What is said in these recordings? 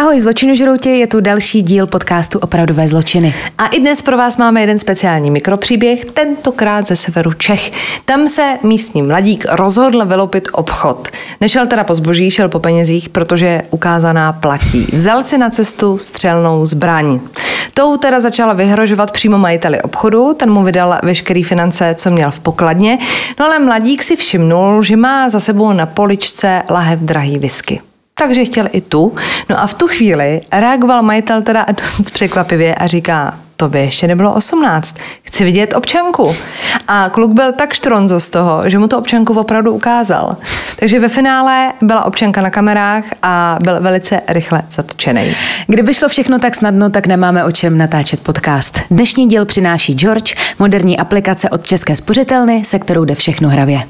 Ahoj žrouti, je tu další díl podcastu Opravdové zločiny. A i dnes pro vás máme jeden speciální mikropříběh, tentokrát ze severu Čech. Tam se místní mladík rozhodl vylopit obchod. Nešel teda po zboží, šel po penězích, protože ukázaná platí. Vzal si na cestu střelnou zbraň. Tou teda začala vyhrožovat přímo majiteli obchodu, ten mu vydal veškeré finance, co měl v pokladně, no ale mladík si všimnul, že má za sebou na poličce lahev drahý whisky takže chtěl i tu. No a v tu chvíli reagoval majitel teda dost překvapivě a říká, to by ještě nebylo 18, chci vidět občanku. A kluk byl tak štronzo z toho, že mu to občanku opravdu ukázal. Takže ve finále byla občanka na kamerách a byl velice rychle zatočený. Kdyby šlo všechno tak snadno, tak nemáme o čem natáčet podcast. Dnešní díl přináší George, moderní aplikace od České spořitelny, se kterou jde všechno hravě.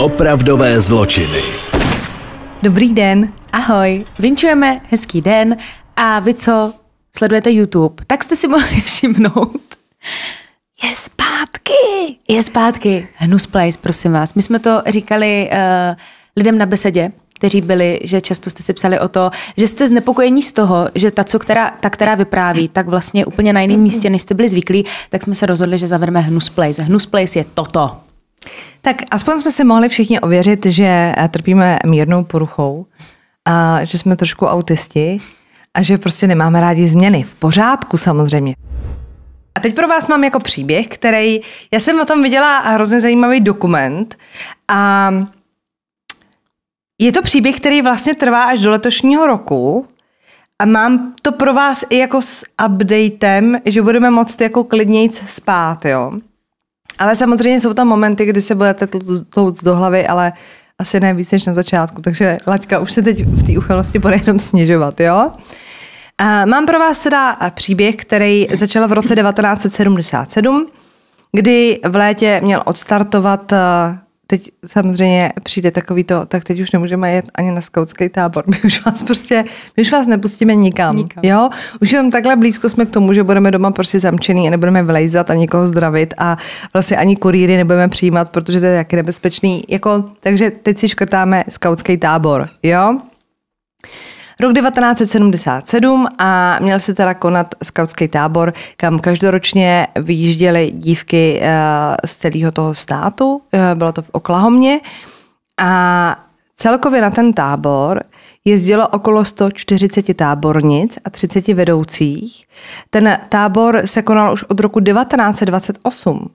Opravdové zločiny. Dobrý den, ahoj, vinčujeme, hezký den a vy co sledujete YouTube, tak jste si mohli všimnout. Je zpátky! Je zpátky. Hnus Place, prosím vás. My jsme to říkali uh, lidem na besedě, kteří byli, že často jste si psali o to, že jste znepokojení z toho, že ta, co která, ta, která vypráví, tak vlastně úplně na jiném místě, než jste byli zvyklí, tak jsme se rozhodli, že zavedeme Hnus Place. Hnus Place je toto. Tak aspoň jsme si mohli všichni ověřit, že eh, trpíme mírnou poruchou, a že jsme trošku autisti a že prostě nemáme rádi změny. V pořádku samozřejmě. A teď pro vás mám jako příběh, který, já jsem o tom viděla hrozně zajímavý dokument a je to příběh, který vlastně trvá až do letošního roku a mám to pro vás i jako s updatem, že budeme moct jako klidnějc spát, jo. Ale samozřejmě jsou tam momenty, kdy se budete tlouct do hlavy, ale asi ne víc než na začátku, takže laťka už se teď v té uchylnosti bude jenom snižovat, jo? Mám pro vás teda příběh, který začal v roce 1977, kdy v létě měl odstartovat eh, teď samozřejmě přijde takový to, tak teď už nemůžeme jet ani na skautský tábor. My už vás prostě, my už vás nepustíme nikam. nikam. Jo? Už jenom takhle blízko jsme k tomu, že budeme doma prostě zamčený a nebudeme vlejzat a nikoho zdravit a vlastně ani kurýry nebudeme přijímat, protože to je taky nebezpečný. Jako, takže teď si škrtáme skautský tábor. Jo? Rok 1977 a měl se teda konat skautský tábor, kam každoročně vyjížděly dívky eh, z celého toho státu. Eh, bylo to v Oklahomě. A celkově na ten tábor jezdilo okolo 140 tábornic a 30 vedoucích. Ten tábor se konal už od roku 1928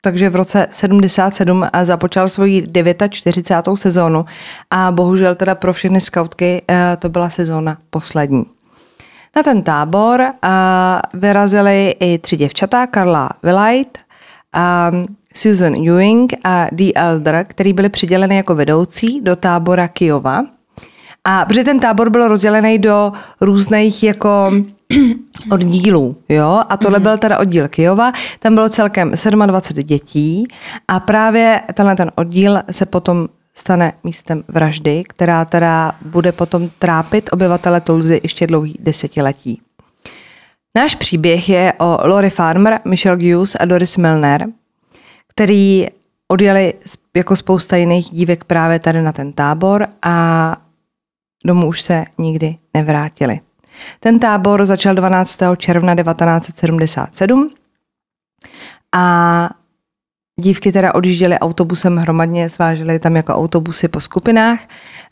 takže v roce 77 eh, započal svoji 49. sezónu a bohužel teda pro všechny skautky eh, to byla sezóna poslední. Na ten tábor eh, vyrazili i tři děvčata, Karla Willight, ehm, Susan Ewing a D. Elder, který byli přiděleny jako vedoucí do tábora Kiova. A protože ten tábor byl rozdělený do různých jako oddílů, jo, a tohle mhm. byl teda oddíl Kijova, tam bylo celkem 27 dětí a právě tenhle ten oddíl se potom stane místem vraždy, která teda bude potom trápit obyvatele Tulzy ještě dlouhý desetiletí. Náš příběh je o Lori Farmer, Michelle Hughes a Doris Milner, který odjeli jako spousta jiných dívek právě tady na ten tábor a domů už se nikdy nevrátili. Ten tábor začal 12. června 1977 a dívky teda odjížděly autobusem hromadně, svážely tam jako autobusy po skupinách.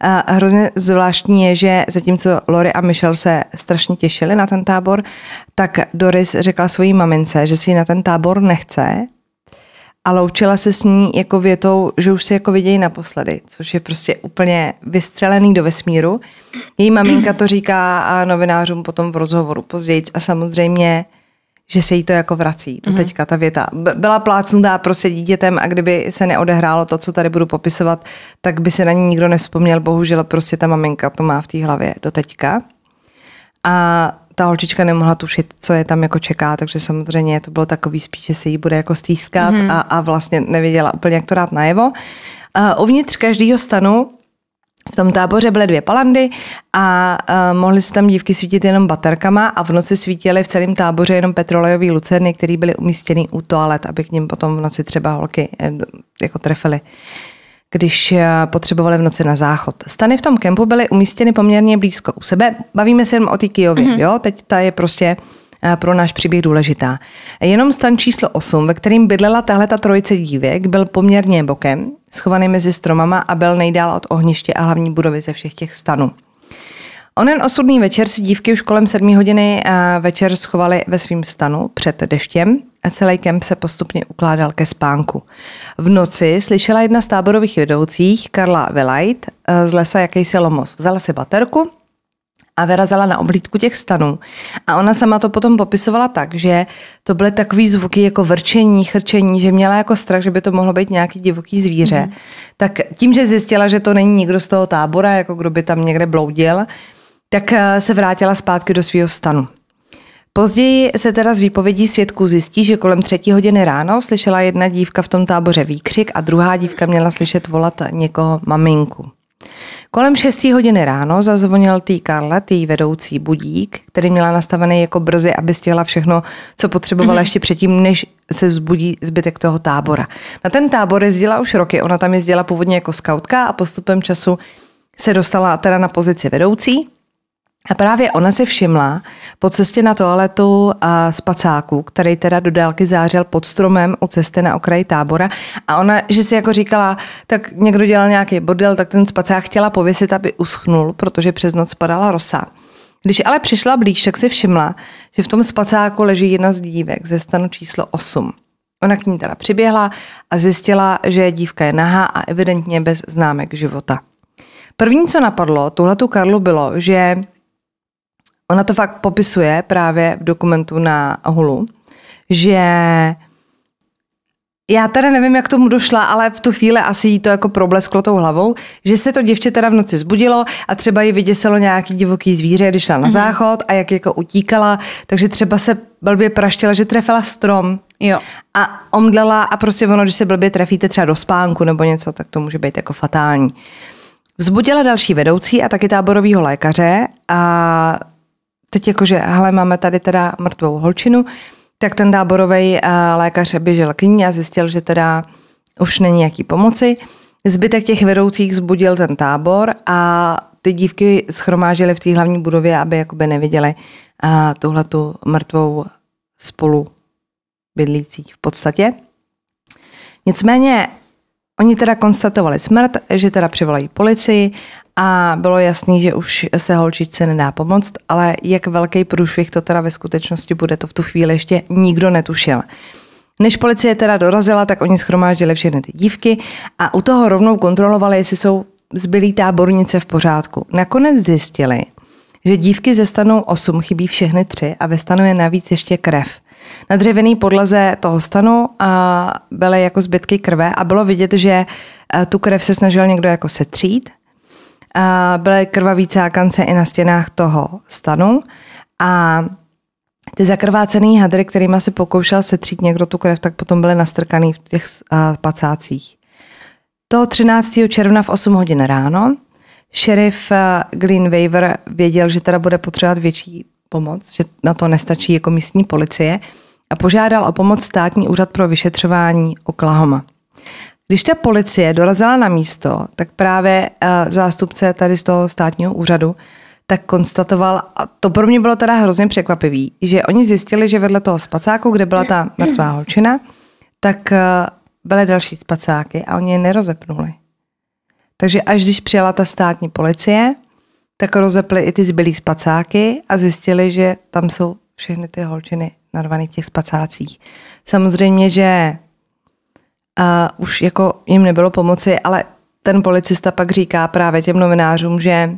A hrozně zvláštní je, že zatímco Lori a Michelle se strašně těšili na ten tábor, tak Doris řekla svojí mamince, že si na ten tábor nechce, a loučila se s ní jako větou, že už se jako vidějí naposledy, což je prostě úplně vystřelený do vesmíru. Její maminka to říká a novinářům potom v rozhovoru později a samozřejmě že se jí to jako vrací. Do mhm. teďka ta věta byla plácnutá prostě dítětem a kdyby se neodehrálo to, co tady budu popisovat, tak by se na ní nikdo nevzpomněl. Bohužel prostě ta maminka to má v té hlavě do teďka. A ta holčička nemohla tušit, co je tam jako čeká, takže samozřejmě to bylo takový spíš, že se jí bude jako stýskat mm-hmm. a, a vlastně nevěděla úplně, jak to dát najevo. Uh, uvnitř každého stanu v tom táboře byly dvě palandy a uh, mohly se tam dívky svítit jenom baterkama a v noci svítily v celém táboře jenom petrolejové lucerny, které byly umístěny u toalet, aby k ním potom v noci třeba holky eh, jako trefily. Uh, když eh, potřebovali v noci na záchod. Stany v tom kempu byly umístěny poměrně blízko u sebe. Bavíme se jen o té Kijově, mm-hmm. jo? Teď ta je prostě eh, pro náš příběh důležitá. Jenom stan číslo 8, ve kterým bydlela tahle ta trojice dívek, byl poměrně bokem, schovaný mezi stromama a byl nejdál od ohniště a hlavní budovy ze všech těch stanů. Onen osudný večer si dívky už kolem 7 hodiny eh, večer schovaly ve svém stanu před deštěm a celý kemp se postupně ukládal ke spánku. V noci slyšela jedna z táborových vedoucích, Karla Velajt, eh, z lesa jakýsi lomos. Vzala si baterku a vyrazila na oblídku těch stanů. A ona sama to potom popisovala tak, že to byly takový zvuky jako vrčení, chrčení, že měla jako strach, že by to mohlo být nějaký divoký zvíře. Mm. Tak tím, že zjistila, že to není nikdo z toho tábora, jako kdo by tam někde bloudil, tak eh, se vrátila zpátky do svého stanu. Později se teda z výpovědí svědků zjistí, že kolem třetí hodiny ráno slyšela jedna dívka v tom táboře výkřik a druhá dívka měla slyšet volat někoho maminku. Kolem 6 hodiny ráno zazvonil tý Karla, tý vedoucí budík, který měla nastavený jako brzy, aby stihla všechno, co potřebovala mm-hmm. ještě předtím, než se vzbudí zbytek toho tábora. Na ten tábor jezdila už roky, ona tam jezdila původně jako skautka a postupem času se dostala teda na pozici vedoucí. A právě ona si všimla po cestě na toaletu a spacáku, který teda do dálky zářel pod stromem u cesty na okraji tábora a ona, že si jako říkala, tak někdo dělal nějaký bordel, tak ten spacák chtěla pověsit, aby uschnul, protože přes noc padala rosa. Když ale přišla blíž, tak si všimla, že v tom spacáku leží jedna z dívek ze stanu číslo 8. Ona k ní teda přiběhla a zjistila, že dívka je nahá a evidentně bez známek života. První, co napadlo tuhletu Karlu, bylo, že ona to fakt popisuje právě v dokumentu na Hulu, že já teda nevím, jak tomu došla, ale v tu chvíli asi jí to jako problesklo tou hlavou, že se to děvče teda v noci zbudilo a třeba jí vyděsilo nějaký divoký zvíře, když šla na mm-hmm. záchod a jak jako utíkala, takže třeba se blbě praštila, že trefila strom. Jo. A omdlela a prostě ono, když se blbě trefíte třeba do spánku nebo něco, tak to může být jako fatální. Vzbudila další vedoucí a taky táborového lékaře a teď jakože, hele, máme tady teda mrtvou holčinu, tak ten táborový eh, lékař běžel k ní a zjistil, že teda už není jaký pomoci. Zbytek těch vedoucích zbudil ten tábor a ty dívky schromážily v té hlavní budově, aby jakoby neviděli eh, tuhle tu mrtvou spolu bydlící v podstatě. Nicméně Oni teda konstatovali smrt, že teda přivolají policii a bylo jasný, že už se holčičce nedá pomoct, ale jak velký průšvih to teda ve skutečnosti bude, to v tu chvíli ještě nikdo netušil. Než policie teda dorazila, tak oni schromáždili všechny ty dívky a u toho rovnou kontrolovali, jestli jsou zbylí tábornice v pořádku. Nakonec zjistili, že dívky ze stanou 8 chybí všechny tři a ve stanu je navíc ještě krev – na dřevěné podlaze toho stanu byly jako zbytky krve a bylo vidět, že eh, tu krev se snažil někdo jako setřít. Byly krvavý cákance i na stěnách toho stanu a ty zakrvácený hadry, kterými se pokoušel setřít někdo tu krev, tak potom byly nastrkaný v těch eh, pacácích. To 13. června v 8 hodin ráno šerif eh, Green Waver věděl, že teda bude potřebovat větší pomoc, že na to nestačí jako místní policie a požádal o pomoc státní úřad pro vyšetřování Oklahoma. Když ta policie dorazila na místo, tak právě eh, zástupce tady z toho státního úřadu tak konstatoval, a to pro mě bylo teda hrozně překvapivý, že oni zjistili, že vedle toho spacáku, kde byla ta mrtvá holčina, tak eh, byly další spacáky a oni je nerozepnuli. Takže až když přijela ta státní policie, tak rozepli i ty zbylý spacáky a zjistili, že tam jsou všechny ty holčiny narvané v těch spacácích. Samozřejmě, že uh, už jako jim nebylo pomoci, ale ten policista pak říká právě těm novinářům, že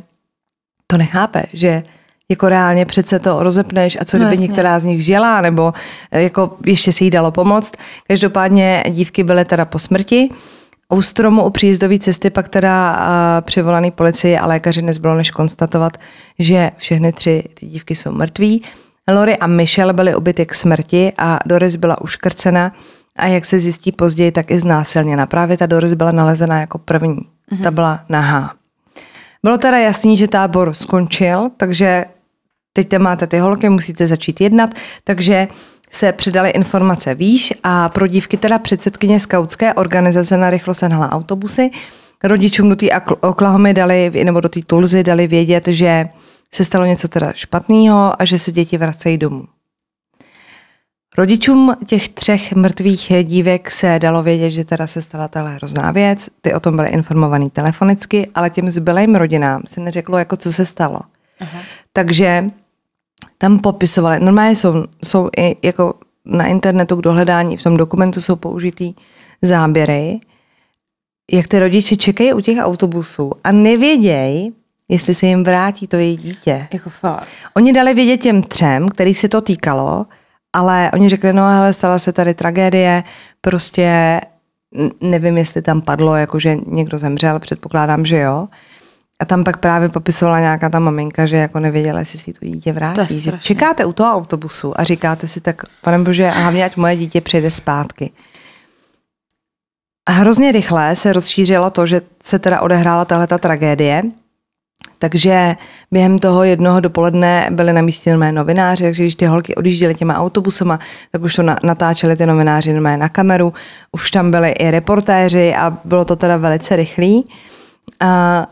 to nechápe, že jako reálně přece to rozepneš a co no kdyby no některá z nich žila, nebo e, jako ještě si jí dalo pomoct. Každopádně dívky byly teda po smrti. U stromu u příjezdové cesty pak teda uh, přivolaný policii a lékaři nezbylo než konstatovat, že všechny tři ty dívky jsou mrtví. Lori a Michelle byly ubity k smrti a Doris byla uškrcena a jak se zjistí později, tak i znásilněna. Právě ta Doris byla nalezena jako první. Mm-hmm. Ta mhm. byla nahá. Bylo teda jasný, že tábor skončil, takže teď máte ty holky, musíte začít jednat, takže uh, se přidaly informace výš a pro dívky teda předsedkyně skautské organizace na rychlo senhala autobusy. Rodičům do té Oklahomy dali, nebo do té Tulzy dali vědět, že se stalo něco teda špatného a že se děti vracejí domů. Rodičům těch třech mrtvých dívek se dalo vědět, že teda se stala tahle hrozná věc, ty o tom byly informovaný telefonicky, ale těm zbylým rodinám se neřeklo, jako co se stalo. Aha. Takže tam popisovali, normálně jsou, jsou i jako na internetu k dohledání, v tom dokumentu jsou použitý záběry, jak ty rodiče čekají u těch autobusů a nevědějí, jestli se jim vrátí to její dítě. Jako fakt. Oni dali vědět těm třem, kterých se to týkalo, ale oni řekli, no ale stala se tady tragédie, prostě nevím, jestli tam padlo, jakože někdo zemřel, předpokládám, že jo. A tam pak právě popisovala nějaká ta maminka, že jako nevěděla, jestli si to dítě vrátí. To že čekáte u toho autobusu a říkáte si tak, pane bože, a hlavně ať moje dítě přijde zpátky. A hrozně rychle se rozšířilo to, že se teda odehrála tahle ta tragédie. Takže během toho jednoho dopoledne byly na místě mé novináři, takže když ty holky odjížděly těma autobusama, tak už to natáčeli ty novináři mé na kameru, už tam byly i reportéři a bylo to teda velice rychlý. A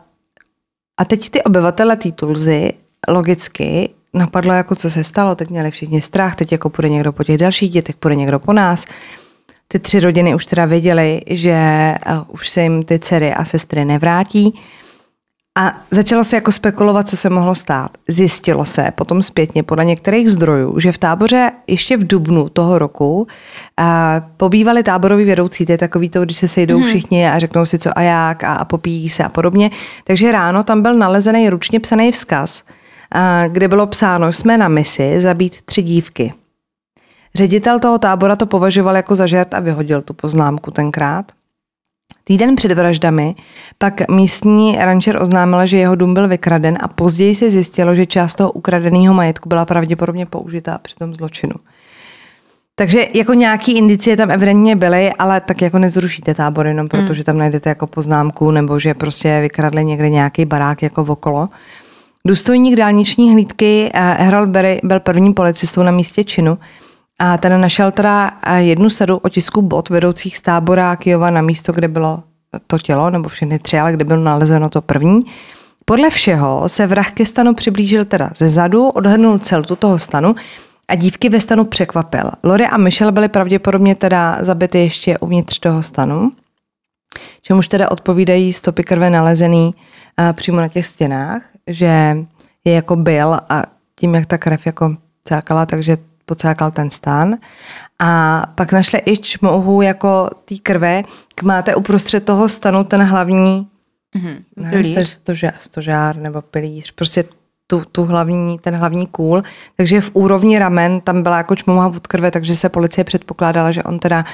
a teď ty obyvatele té Tulzy logicky napadlo, jako co se stalo, teď měli všichni strach, teď jako půjde někdo po těch dalších dětech, půjde někdo po nás. Ty tři rodiny už teda věděly, že eh, už se jim ty dcery a sestry nevrátí a začalo se jako spekulovat, co se mohlo stát. Zjistilo se potom zpětně podle některých zdrojů, že v táboře ještě v dubnu toho roku a, pobývali táboroví vedoucí, to je takový to, když se sejdou hmm. všichni a řeknou si co a jak a, a popíjí se a podobně. Takže ráno tam byl nalezený ručně psaný vzkaz, a, kde bylo psáno, jsme na misi zabít tři dívky. Ředitel toho tábora to považoval jako za žert a vyhodil tu poznámku tenkrát. Týden před vraždami pak místní rančer oznámila, že jeho dům byl vykraden a později se zjistilo, že část toho ukradeného majetku byla pravděpodobně použita při tom zločinu. Takže jako nějaký indicie tam evidentně byly, ale tak jako nezrušíte tábor jenom hmm. proto, hmm. že tam najdete jako poznámku nebo že prostě vykradli někde nějaký barák jako okolo. Důstojník dálniční hlídky eh, Harold Berry byl prvním policistou na místě činu a ten našel teda eh, jednu sadu otisků bot vedoucích z tábora Kijova na místo, kde bylo to tělo, nebo všechny tři, ale kde bylo nalezeno to první. Podle všeho se vrah ke stanu přiblížil teda ze zadu, odhrnul celtu toho stanu a dívky ve stanu překvapil. Lori a Michelle byly pravděpodobně teda zabity ještě uvnitř toho stanu, čemuž teda odpovídají stopy krve nalezený a, eh, přímo na těch stěnách, že je jako byl a tím, jak ta krev jako cákala, takže pocákal ten stan. A pak našli i čmohu jako té krve, k máte uprostřed toho stanu ten hlavní mm-hmm. ne, pilíř. Stožár, stožár nebo pilíř, prostě tu, tu hlavní, ten hlavní kůl. Takže v úrovni ramen tam byla jako čmoha od krve, takže se policie předpokládala, že on teda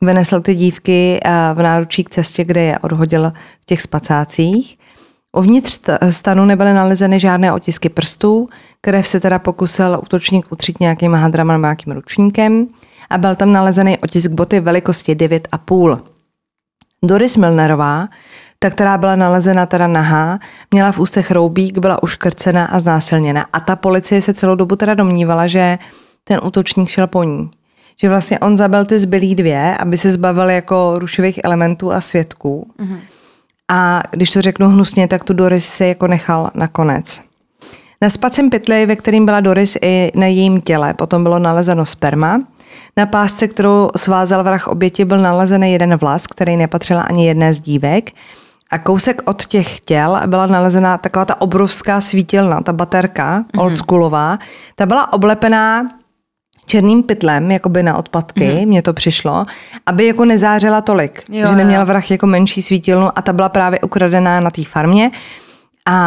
vynesl ty dívky eh, v náručí k cestě, kde je odhodil v těch spacácích. Ovnitř stanu nebyly nalezeny žádné otisky prstů, které se teda pokusil útočník utřít nějakým hadrama nebo nějakým ručníkem a byl tam nalezený otisk boty velikosti 9,5. Doris Milnerová, ta, která byla nalezena teda nahá, měla v ústech roubík, byla uškrcena a znásilněna. A ta policie se celou dobu teda domnívala, že ten útočník šel po ní. Že vlastně on zabil ty zbylý dvě, aby se zbavil jako rušivých elementů a svědků. Mm-hmm a když to řeknu hnusně, tak tu Doris se jako nechal nakonec. Na spacem pytli, ve kterým byla Doris i na jejím těle, potom bylo nalezeno sperma. Na pásce, kterou svázal vrah oběti, byl nalezen jeden vlas, který nepatřila ani jedné z dívek. A kousek od těch těl byla nalezena taková ta obrovská svítilna, ta baterka mm-hmm. oldschoolová. Ta byla oblepená černým pytlem, jakoby na odpadky, mm-hmm. mně to přišlo, aby jako nezářela tolik, jo, že neměla vrah jako menší svítilnu a ta byla právě ukradená na té farmě a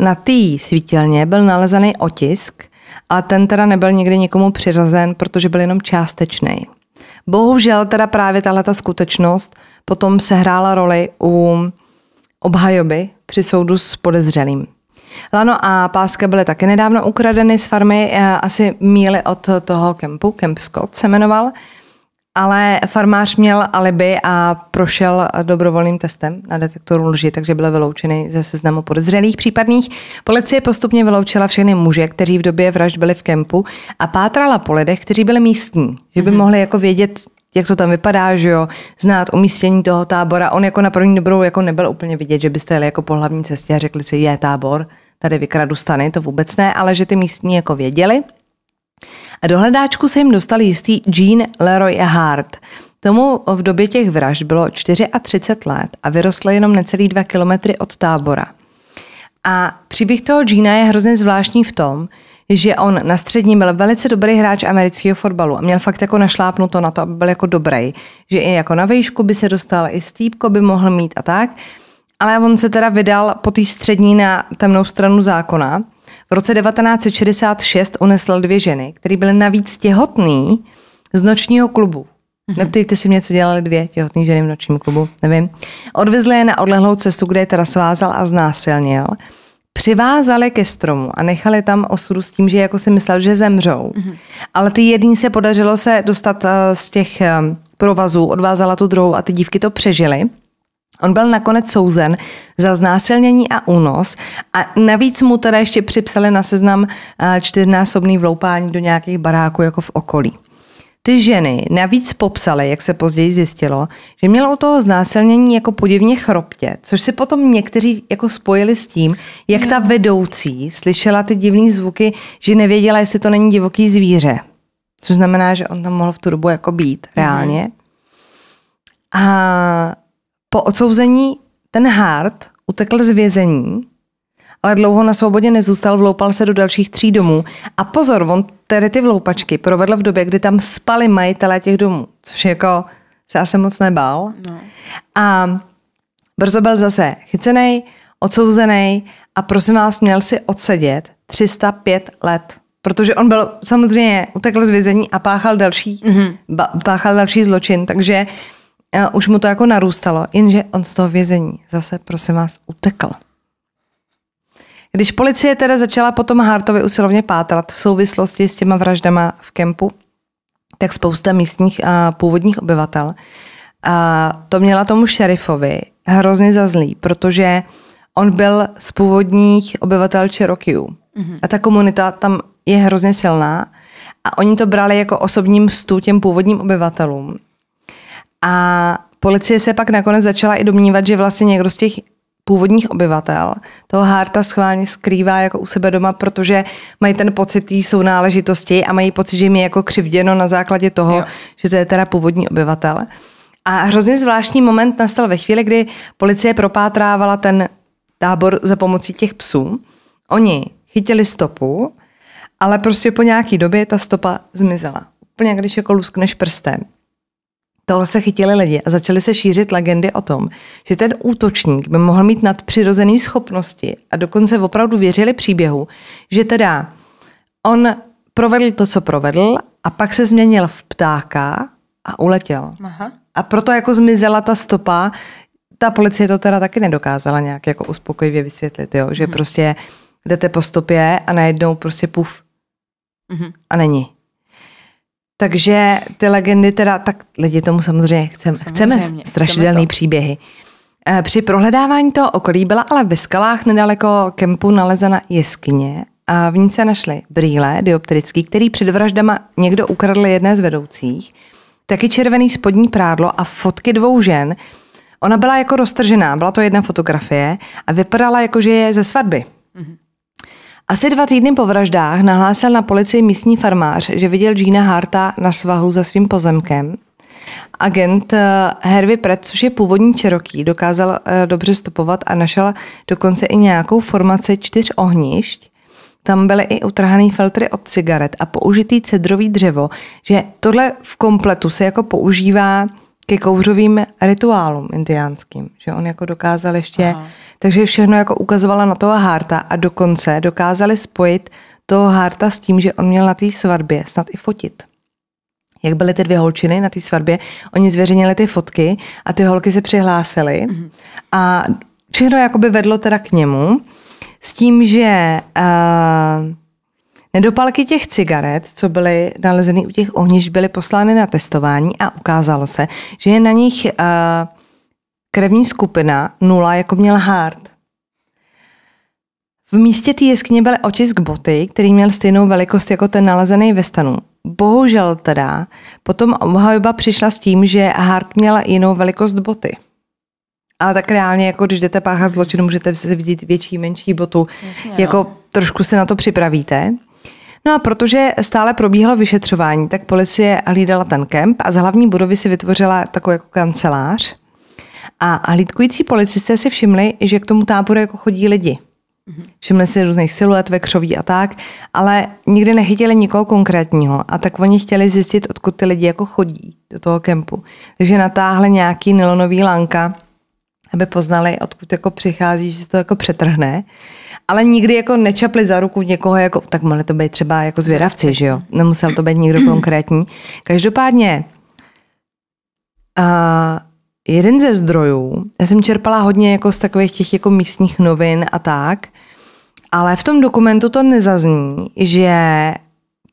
na té svítilně byl nalezený otisk, ale ten teda nebyl nikdy nikomu přiřazen, protože byl jenom částečný. Bohužel teda právě tahle ta skutečnost potom sehrála roli u obhajoby při soudu s podezřelým. Lano a páska byly také nedávno ukradeny z farmy, eh, asi míly od toho kempu, Camp Scott se jmenoval. Ale farmář měl alibi a prošel dobrovolným testem na detektoru lži, takže byl vyloučený ze seznamu podezřelých případných. Policie postupně vyloučila všechny muže, kteří v době vražd byli v kempu a pátrala po lidech, kteří byli místní, že by mm-hmm. mohli jako vědět, jak to tam vypadá, že jo, znát umístění toho tábora. On jako na první dobrou jako nebyl úplně vidět, že byste jeli jako po hlavní cestě a řekli si, je tábor tady vykradu stany, to vůbec ne, ale že ty místní jako věděli. A do hledáčku se jim dostal jistý Jean Leroy Hart. Tomu v době těch vražd bylo 34 let a vyrostl jenom necelý dva kilometry od tábora. A příběh toho Gina je hrozně zvláštní v tom, že on na střední byl velice dobrý hráč amerického fotbalu a měl fakt jako našlápnuto na to, aby byl jako dobrý. Že i jako na výšku by se dostal, i stýpko by mohl mít a tak ale on se teda vydal po té střední na temnou stranu zákona. V roce 1966 unesl dvě ženy, které byly navíc těhotný z nočního klubu. Mm-hmm. Neptejte si mě, co dělali dvě těhotné ženy v nočním klubu, nevím. Odvezli je na odlehlou cestu, kde je teda svázal a znásilnil. Přivázali ke stromu a nechali tam osudu s tím, že jako si myslel, že zemřou. Mm-hmm. Ale ty jedný se podařilo se dostat eh, z těch eh, provazů, odvázala tu druhou a ty dívky to přežily. On byl nakonec souzen za znásilnění a únos a navíc mu teda ještě připsali na seznam eh, čtyřnásobný vloupání do nějakých baráků jako v okolí. Ty ženy navíc popsaly, jak se později zjistilo, že měla u toho znásilnění jako podivně chroptě, což si potom někteří jako spojili s tím, jak ta vedoucí slyšela ty divné zvuky, že nevěděla, jestli to není divoký zvíře. Což znamená, že on tam mohl v tu dobu jako být reálně. Mhm. A po odsouzení ten Hart utekl z vězení, ale dlouho na svobodě nezůstal, vloupal se do dalších tří domů. A pozor, on tedy ty vloupačky provedl v době, kdy tam spali majitelé těch domů, což jako se asi moc nebál. No. A brzo byl zase chycený, odsouzený a prosím vás, měl si odsedět 305 let. Protože on byl samozřejmě utekl z vězení a páchal další, mm-hmm. ba- páchal další zločin, takže uh, a už mu to jako narůstalo, jenže on z toho vězení zase, prosím vás, utekl. Když policie teda začala potom Hartovi usilovně pátrat v souvislosti s těma vraždama v kempu, tak spousta místních a původních obyvatel a to měla tomu šerifovi hrozně za zlý, protože on byl z původních obyvatel Cherokeeů. Mm-hmm. A ta komunita tam je hrozně silná a oni to brali jako osobním mstu těm původním obyvatelům. A policie se pak nakonec začala i domnívat, že vlastně někdo z těch původních obyvatel toho Harta schválně skrývá jako u sebe doma, protože mají ten pocit té sounáležitosti a mají pocit, že jim je jako křivděno na základě toho, jo. že to je teda původní obyvatel. A hrozně zvláštní moment nastal ve chvíli, kdy policie propátrávala ten tábor za pomocí těch psů. Oni chytili stopu, ale prostě po nějaký době ta stopa zmizela. Úplně když jako luskneš prstem. Tohle se chytili lidi a začaly se šířit legendy o tom, že ten útočník by mohl mít nadpřirozené schopnosti a dokonce opravdu věřili příběhu, že teda on provedl to, co provedl a pak se změnil v ptáka a uletěl. Aha. A proto jako zmizela ta stopa, ta policie to teda taky nedokázala nějak jako uspokojivě vysvětlit, jo? že hmm. prostě jdete po stopě a najednou prostě puf hmm. a není. Takže ty legendy teda, tak lidi tomu samozřejmě chceme, samozřejmě, chceme strašidelné chceme příběhy. Eh, při prohledávání toho okolí byla ale ve skalách nedaleko kempu nalezena jeskyně a v ní se našly brýle dioptrický, který před vraždama někdo ukradl jedné z vedoucích, taky červený spodní prádlo a fotky dvou žen. Ona byla jako roztržená, byla to jedna fotografie a vypadala jako, že je ze svatby. Mm-hmm. Asi dva týdny po vraždách nahlásil na policii místní farmář, že viděl Gina Harta na svahu za svým pozemkem. Agent eh, Hervey Pratt, což je původní čeroký, dokázal eh, dobře stopovat a našel dokonce i nějakou formaci čtyř ohnišť. Tam byly i utrhané filtry od cigaret a použitý cedrový dřevo, že tohle v kompletu se jako používá ke kouřovým rituálům indiánským, že on jako dokázal ještě, Aha. takže všechno jako ukazovala na toho Harta a dokonce dokázali spojit toho Harta s tím, že on měl na té svatbě snad i fotit. Jak byly ty dvě holčiny na té svatbě, oni zveřejnili ty fotky a ty holky se přihlásily mhm. a všechno jako by vedlo teda k němu s tím, že uh, Nedopalky těch cigaret, co byly nalezeny u těch ohniž, byly poslány na testování a ukázalo se, že je na nich uh, krevní skupina nula, jako měl Hart. V místě té jeskyně byl otisk boty, který měl stejnou velikost jako ten nalezený ve stanu. Bohužel teda, potom obhajoba přišla s tím, že Hart měla jinou velikost boty. Ale tak reálně, jako když jdete páchat zločinu, můžete si vzít větší, menší botu. Jasně, jako no. trošku se na to připravíte. No a protože stále probíhalo vyšetřování, tak policie hlídala ten kemp a z hlavní budovy si vytvořila takovou jako kancelář. A hlídkující policisté si všimli, že k tomu táboru jako chodí lidi. Všimli si různých siluet ve křoví a tak, ale nikdy nechytili nikoho konkrétního a tak oni chtěli zjistit, odkud ty lidi jako chodí do toho kempu. Takže natáhli nějaký nylonový lanka, aby poznali, odkud jako přichází, že se to jako přetrhne ale nikdy jako nečapli za ruku někoho, jako, tak mohli to být třeba jako zvědavci, že jo? Nemusel to být nikdo konkrétní. Každopádně, a jeden ze zdrojů, já jsem čerpala hodně jako z takových těch jako místních novin a tak, ale v tom dokumentu to nezazní, že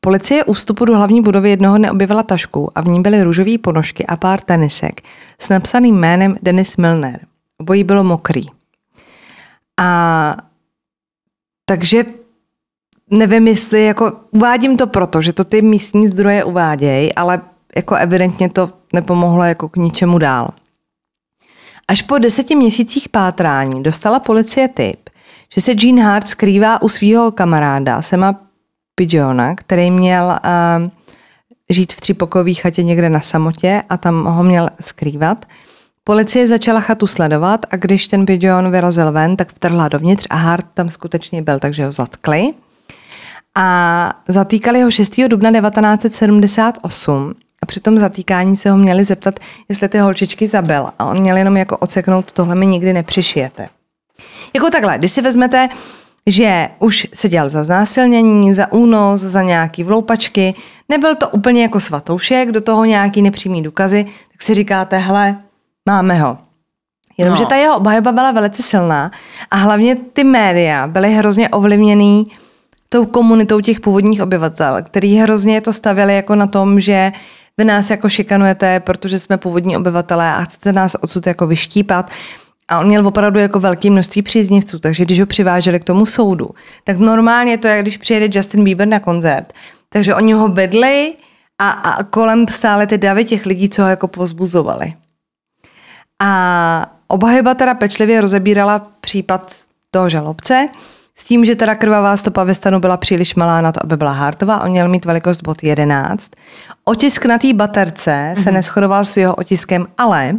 Policie u vstupu do hlavní budovy jednoho neobjevila tašku a v ní byly růžové ponožky a pár tenisek s napsaným jménem Denis Milner. Obojí bylo mokrý. A takže nevím, jestli jako uvádím to proto, že to ty místní zdroje uvádějí, ale jako evidentně to nepomohlo jako k ničemu dál. Až po deseti měsících pátrání dostala policie tip, že se Jean Hart skrývá u svého kamaráda Sema Pigeona, který měl uh, žít v třípokové chatě někde na samotě a tam ho měl skrývat. Policie začala chatu sledovat a když ten Bidion vyrazil ven, tak vtrhla dovnitř a Hart tam skutečně byl, takže ho zatkli. A zatýkali ho 6. dubna 1978 a při tom zatýkání se ho měli zeptat, jestli ty holčičky zabil. A on měl jenom jako oceknout, tohle mi nikdy nepřišijete. Jako takhle, když si vezmete, že už seděl za znásilnění, za únos, za nějaký vloupačky, nebyl to úplně jako svatoušek, do toho nějaký nepřímý důkazy, tak si říkáte, hele, Máme ho. Jenomže no. ta jeho obhajoba byla velice silná a hlavně ty média byly hrozně ovlivněný tou komunitou těch původních obyvatel, který hrozně to stavěli jako na tom, že vy nás jako šikanujete, protože jsme původní obyvatelé a chcete nás odsud jako vyštípat. A on měl opravdu jako velké množství příznivců, takže když ho přiváželi k tomu soudu, tak normálně to je, jak když přijede Justin Bieber na koncert. Takže oni ho vedli a, a kolem stále ty davy těch lidí, co ho jako pozbuzovali. A obhajoba teda pečlivě rozebírala případ toho žalobce s tím, že teda krvavá stopa ve stanu byla příliš malá na to, aby byla Hartová. On měl mít velikost bod 11. Otisk na té baterce mm-hmm. se mhm. neschodoval s jeho otiskem, ale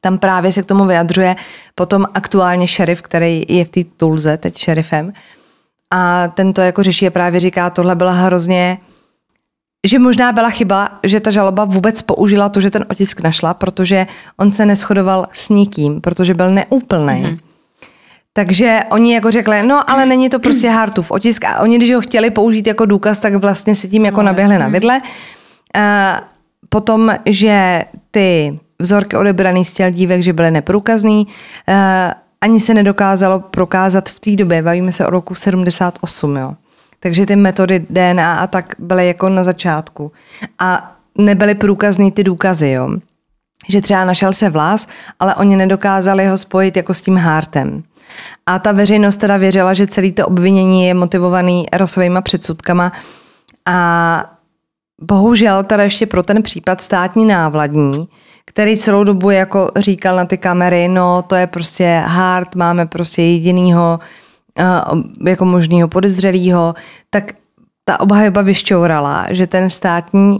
tam právě se k tomu vyjadřuje potom aktuálně šerif, který je v té tulze teď šerifem. A tento jako řeší a právě říká, tohle byla hrozně že možná byla chyba, že ta žaloba vůbec použila to, že ten otisk našla, protože on se neschodoval s nikým, protože byl neúplný. Mm-hmm. Takže oni jako řekli, no ale není to prostě Hartův otisk a oni, když ho chtěli použít jako důkaz, tak vlastně se tím jako no, naběhli na vidle. A potom, že ty vzorky odebraný z těl dívek, že byly neprůkazný, eh, ani se nedokázalo prokázat v té době, bavíme se o roku 78, jo. Takže ty metody DNA a tak byly jako na začátku. A nebyly průkazný ty důkazy, jo. Že třeba našel se vlas, ale oni nedokázali ho spojit jako s tím hártem. A ta veřejnost teda věřila, že celý to obvinění je motivovaný rasovými předsudkama a bohužel teda ještě pro ten případ státní návladní, který celou dobu jako říkal na ty kamery, no to je prostě hard, máme prostě jedinýho jako možného podezřelého, tak ta obhajoba vyšťourala, že ten státní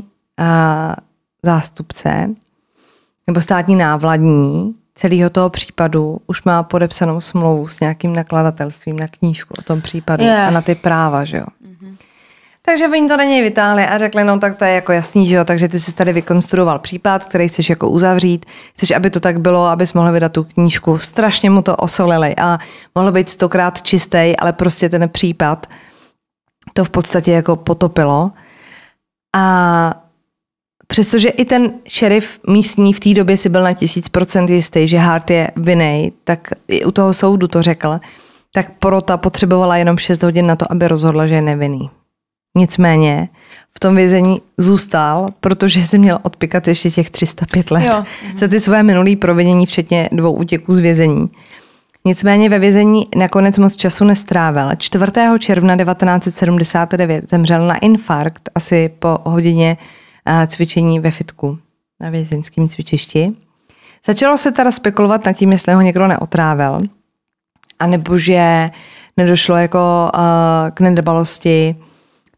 zástupce nebo státní návladní celého toho případu už má podepsanou smlouvu s nějakým nakladatelstvím na knížku o tom případu yeah. a na ty práva, že jo? Takže oni to na něj vytáhli a řekli, no tak to je jako jasný, že jo, takže ty jsi tady vykonstruoval případ, který chceš jako uzavřít, chceš, aby to tak bylo, abys mohl vydat tu knížku. Strašně mu to osolili a mohlo být stokrát čistý, ale prostě ten případ to v podstatě jako potopilo. A přestože i ten šerif místní v té době si byl na tisíc procent jistý, že Hart je vinej, tak i u toho soudu to řekl, tak porota potřebovala jenom 6 hodin na to, aby rozhodla, že je nevinný. Nicméně v tom vězení zůstal, protože si měl odpikat ještě těch 305 let jo. za ty své minulé provinění, včetně dvou útěků z vězení. Nicméně ve vězení nakonec moc času nestrávil. 4. června 1979 zemřel na infarkt asi po hodině eh, cvičení ve fitku na vězeňském cvičišti. Začalo se teda spekulovat nad tím, jestli ho někdo neotrávil, anebo že nedošlo jako eh, k nedbalosti,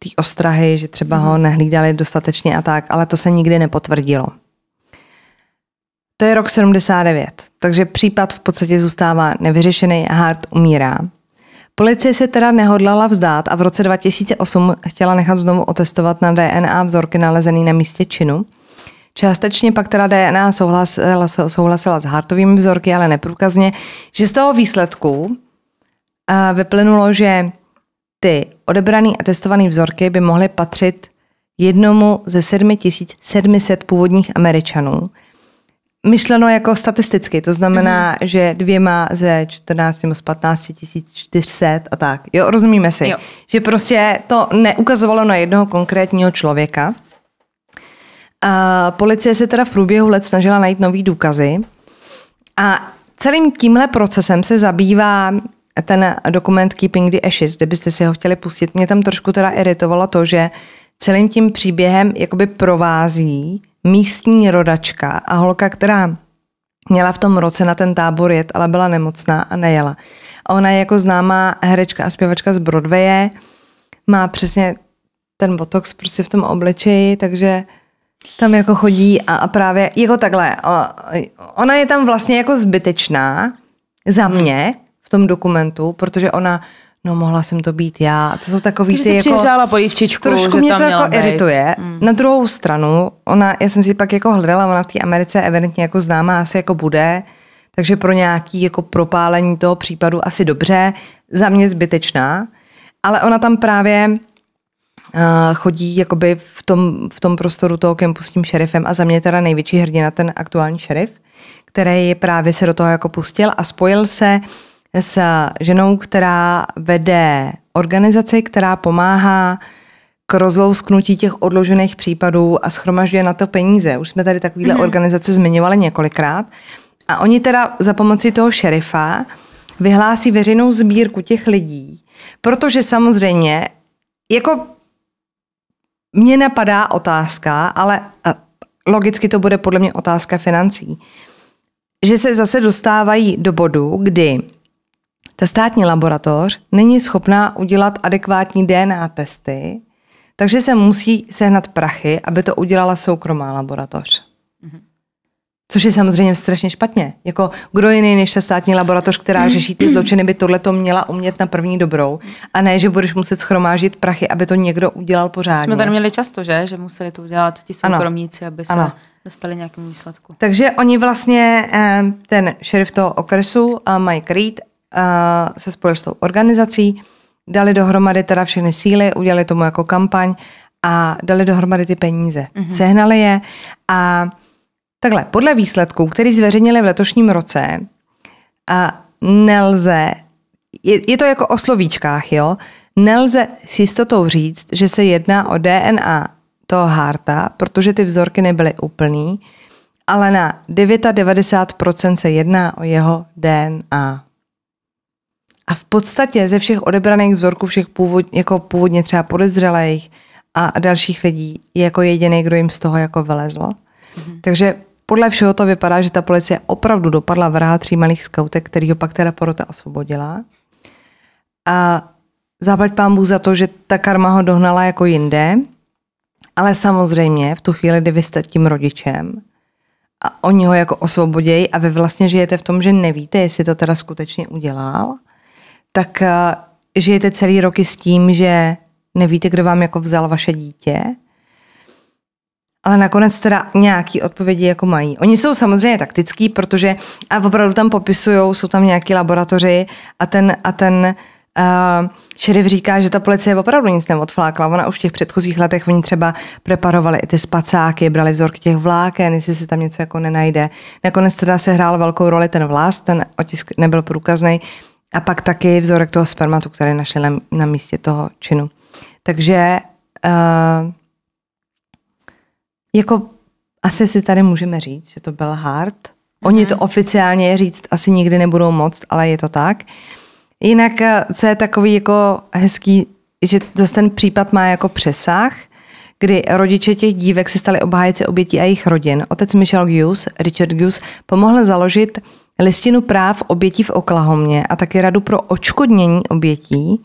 té ostrahy, že třeba ho nehlídali dostatečně a tak, ale to se nikdy nepotvrdilo. To je rok 79, takže případ v podstatě zůstává nevyřešený a Hart umírá. Policie se teda nehodlala vzdát a v roce 2008 chtěla nechat znovu otestovat na DNA vzorky nalezený na místě činu. Částečně pak teda DNA souhlasila, souhlasila s Hartovými vzorky, ale neprůkazně, že z toho výsledku vyplynulo, že ty odebraný a testovaný vzorky by mohly patřit jednomu ze 7700 původních Američanů. Myšleno jako statisticky, to znamená, mm že dvěma ze 14 nebo z 15 400 a tak. Jo, rozumíme si. Jo. Že prostě to neukazovalo na jednoho konkrétního člověka. A policie se teda v průběhu let snažila najít nové důkazy. A celým tímhle procesem se zabývá ten dokument Keeping the Ashes, byste si ho chtěli pustit. Mě tam trošku teda iritovalo to, že celým tím příběhem jakoby provází místní rodačka a holka, která měla v tom roce na ten tábor jet, ale byla nemocná a nejela. A ona je jako známá herečka a zpěvačka z Broadwaye, má přesně ten botox prostě v tom obličeji, takže tam jako chodí a, a právě jako takhle. Ona je tam vlastně jako zbytečná za hmm. mě, tom dokumentu, protože ona no mohla jsem to být já. to jsou takový Když ty jako... přihřála polívčičku, Trošku že mě to jako být. irituje. Mm. Na druhou stranu, ona, já jsem si pak jako hledala, ona v té Americe evidentně jako známá asi jako bude, takže pro nějaký jako propálení toho případu asi dobře, za mě zbytečná, ale ona tam právě uh, chodí jakoby v tom, v tom prostoru toho kempu s tím šerifem a za mě teda největší hrdina ten aktuální šerif, který je právě se do toho jako pustil a spojil se uh, s ženou, která vede organizaci, která pomáhá k rozlousknutí těch odložených případů a schromažďuje na to peníze. Už jsme tady takovýhle mm-hmm. organizace zmiňovali několikrát. A oni teda za pomoci toho šerifa vyhlásí veřejnou sbírku těch lidí, protože samozřejmě, jako mě napadá otázka, ale logicky to bude podle mě otázka financí, že se zase dostávají do bodu, kdy ta státní laboratoř není schopná udělat adekvátní DNA testy, takže se musí sehnat prachy, aby to udělala soukromá laboratoř. Mhm. Což je samozřejmě strašně špatně. Jako kdo jiný než ta státní laboratoř, která řeší ty zločiny, by tohle to měla umět na první dobrou. A ne, že budeš muset schromáždit prachy, aby to někdo udělal pořádně. Jsme tady měli často, že? Že museli to udělat ti soukromníci, aby se ano. dostali nějakým výsledku. Takže oni vlastně, eh, ten šerif toho okresu, eh, Mike Reed, se spojil s tou organizací, dali dohromady teda všechny síly, udělali tomu jako kampaň a dali dohromady ty peníze. Mm-hmm. Sehnali je a takhle, podle výsledků, který zveřejnili v letošním roce, a nelze, je, je to jako o slovíčkách, jo, nelze s jistotou říct, že se jedná o DNA toho Harta, protože ty vzorky nebyly úplný, ale na 99% se jedná o jeho DNA. A v podstatě ze všech odebraných vzorků, všech původ, jako původně třeba podezřelých a dalších lidí, je jako jediný, kdo jim z toho jako vylezl. Mm-hmm. Takže podle všeho to vypadá, že ta policie opravdu dopadla v tří malých skautek, který ho pak teda porota osvobodila. A zaplať Bůh za to, že ta karma ho dohnala jako jinde, ale samozřejmě v tu chvíli, kdy vy jste tím rodičem a oni ho jako osvobodějí a vy vlastně žijete v tom, že nevíte, jestli to teda skutečně udělal – tak eh, žijete celý roky s tím, že nevíte, kdo vám jako vzal vaše dítě, ale nakonec teda nějaký odpovědi jako mají. Oni jsou samozřejmě taktický, protože a opravdu tam popisují, jsou tam nějaký laboratoři a ten, a ten uh, šerif říká, že ta policie opravdu nic neodflákla. Ona už v těch předchozích letech oni třeba preparovali i ty spacáky, brali vzorky těch vláken, jestli se tam něco jako nenajde. Nakonec teda se hrál velkou roli ten vlast, ten otisk nebyl průkazný, a pak taky vzorek toho spermatu, který našli na, na místě toho činu. Takže uh, jako asi si tady můžeme říct, že to byl hard. Oni mhm. to oficiálně říct asi nikdy nebudou moc, ale je to tak. Jinak, eh, co je takový jako hezký, že zase ten případ má jako přesah, kdy rodiče těch dívek se stali obhájci obětí a jejich rodin. Otec Michel Gius, Richard Gius, pomohl založit listinu práv obětí v Oklahomě a taky radu pro očkodnění obětí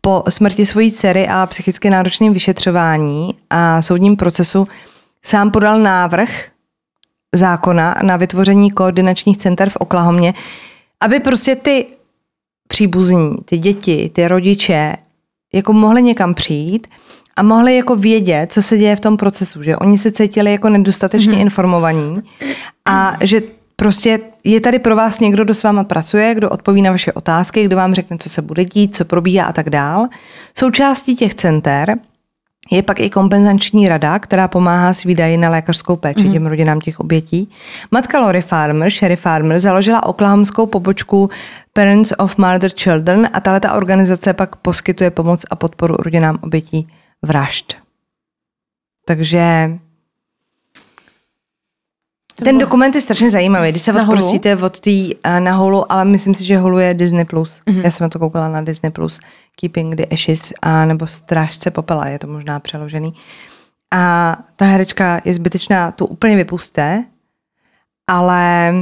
po smrti svojí dcery a psychicky náročném vyšetřování a soudním procesu sám podal návrh zákona na vytvoření koordinačních center v Oklahomě, aby prostě ty příbuzní, ty děti, ty rodiče jako mohli někam přijít a mohli jako vědět, co se děje v tom procesu, že oni se cítili jako nedostatečně mm-hmm. informovaní a že Prostě je tady pro vás někdo, kdo s váma pracuje, kdo odpoví na vaše otázky, kdo vám řekne, co se bude dít, co probíhá a tak dál. Součástí těch center je pak i kompenzační rada, která pomáhá s výdaji na lékařskou péči mm-hmm. těm rodinám těch obětí. Matka Lori Farmer, Sherry Farmer, založila oklahomskou pobočku Parents of Murdered Children a tahle organizace pak poskytuje pomoc a podporu rodinám obětí vražd. Takže to Ten bylo... dokument je strašně zajímavý, když se odprostíte od té uh, na holu, ale myslím si, že je Disney+. Plus. Mm-hmm. Já jsem na to koukala na Disney+, Plus, Keeping the Ashes a nebo Strážce popela, je to možná přeložený. A ta herečka je zbytečná, tu úplně vypusté, ale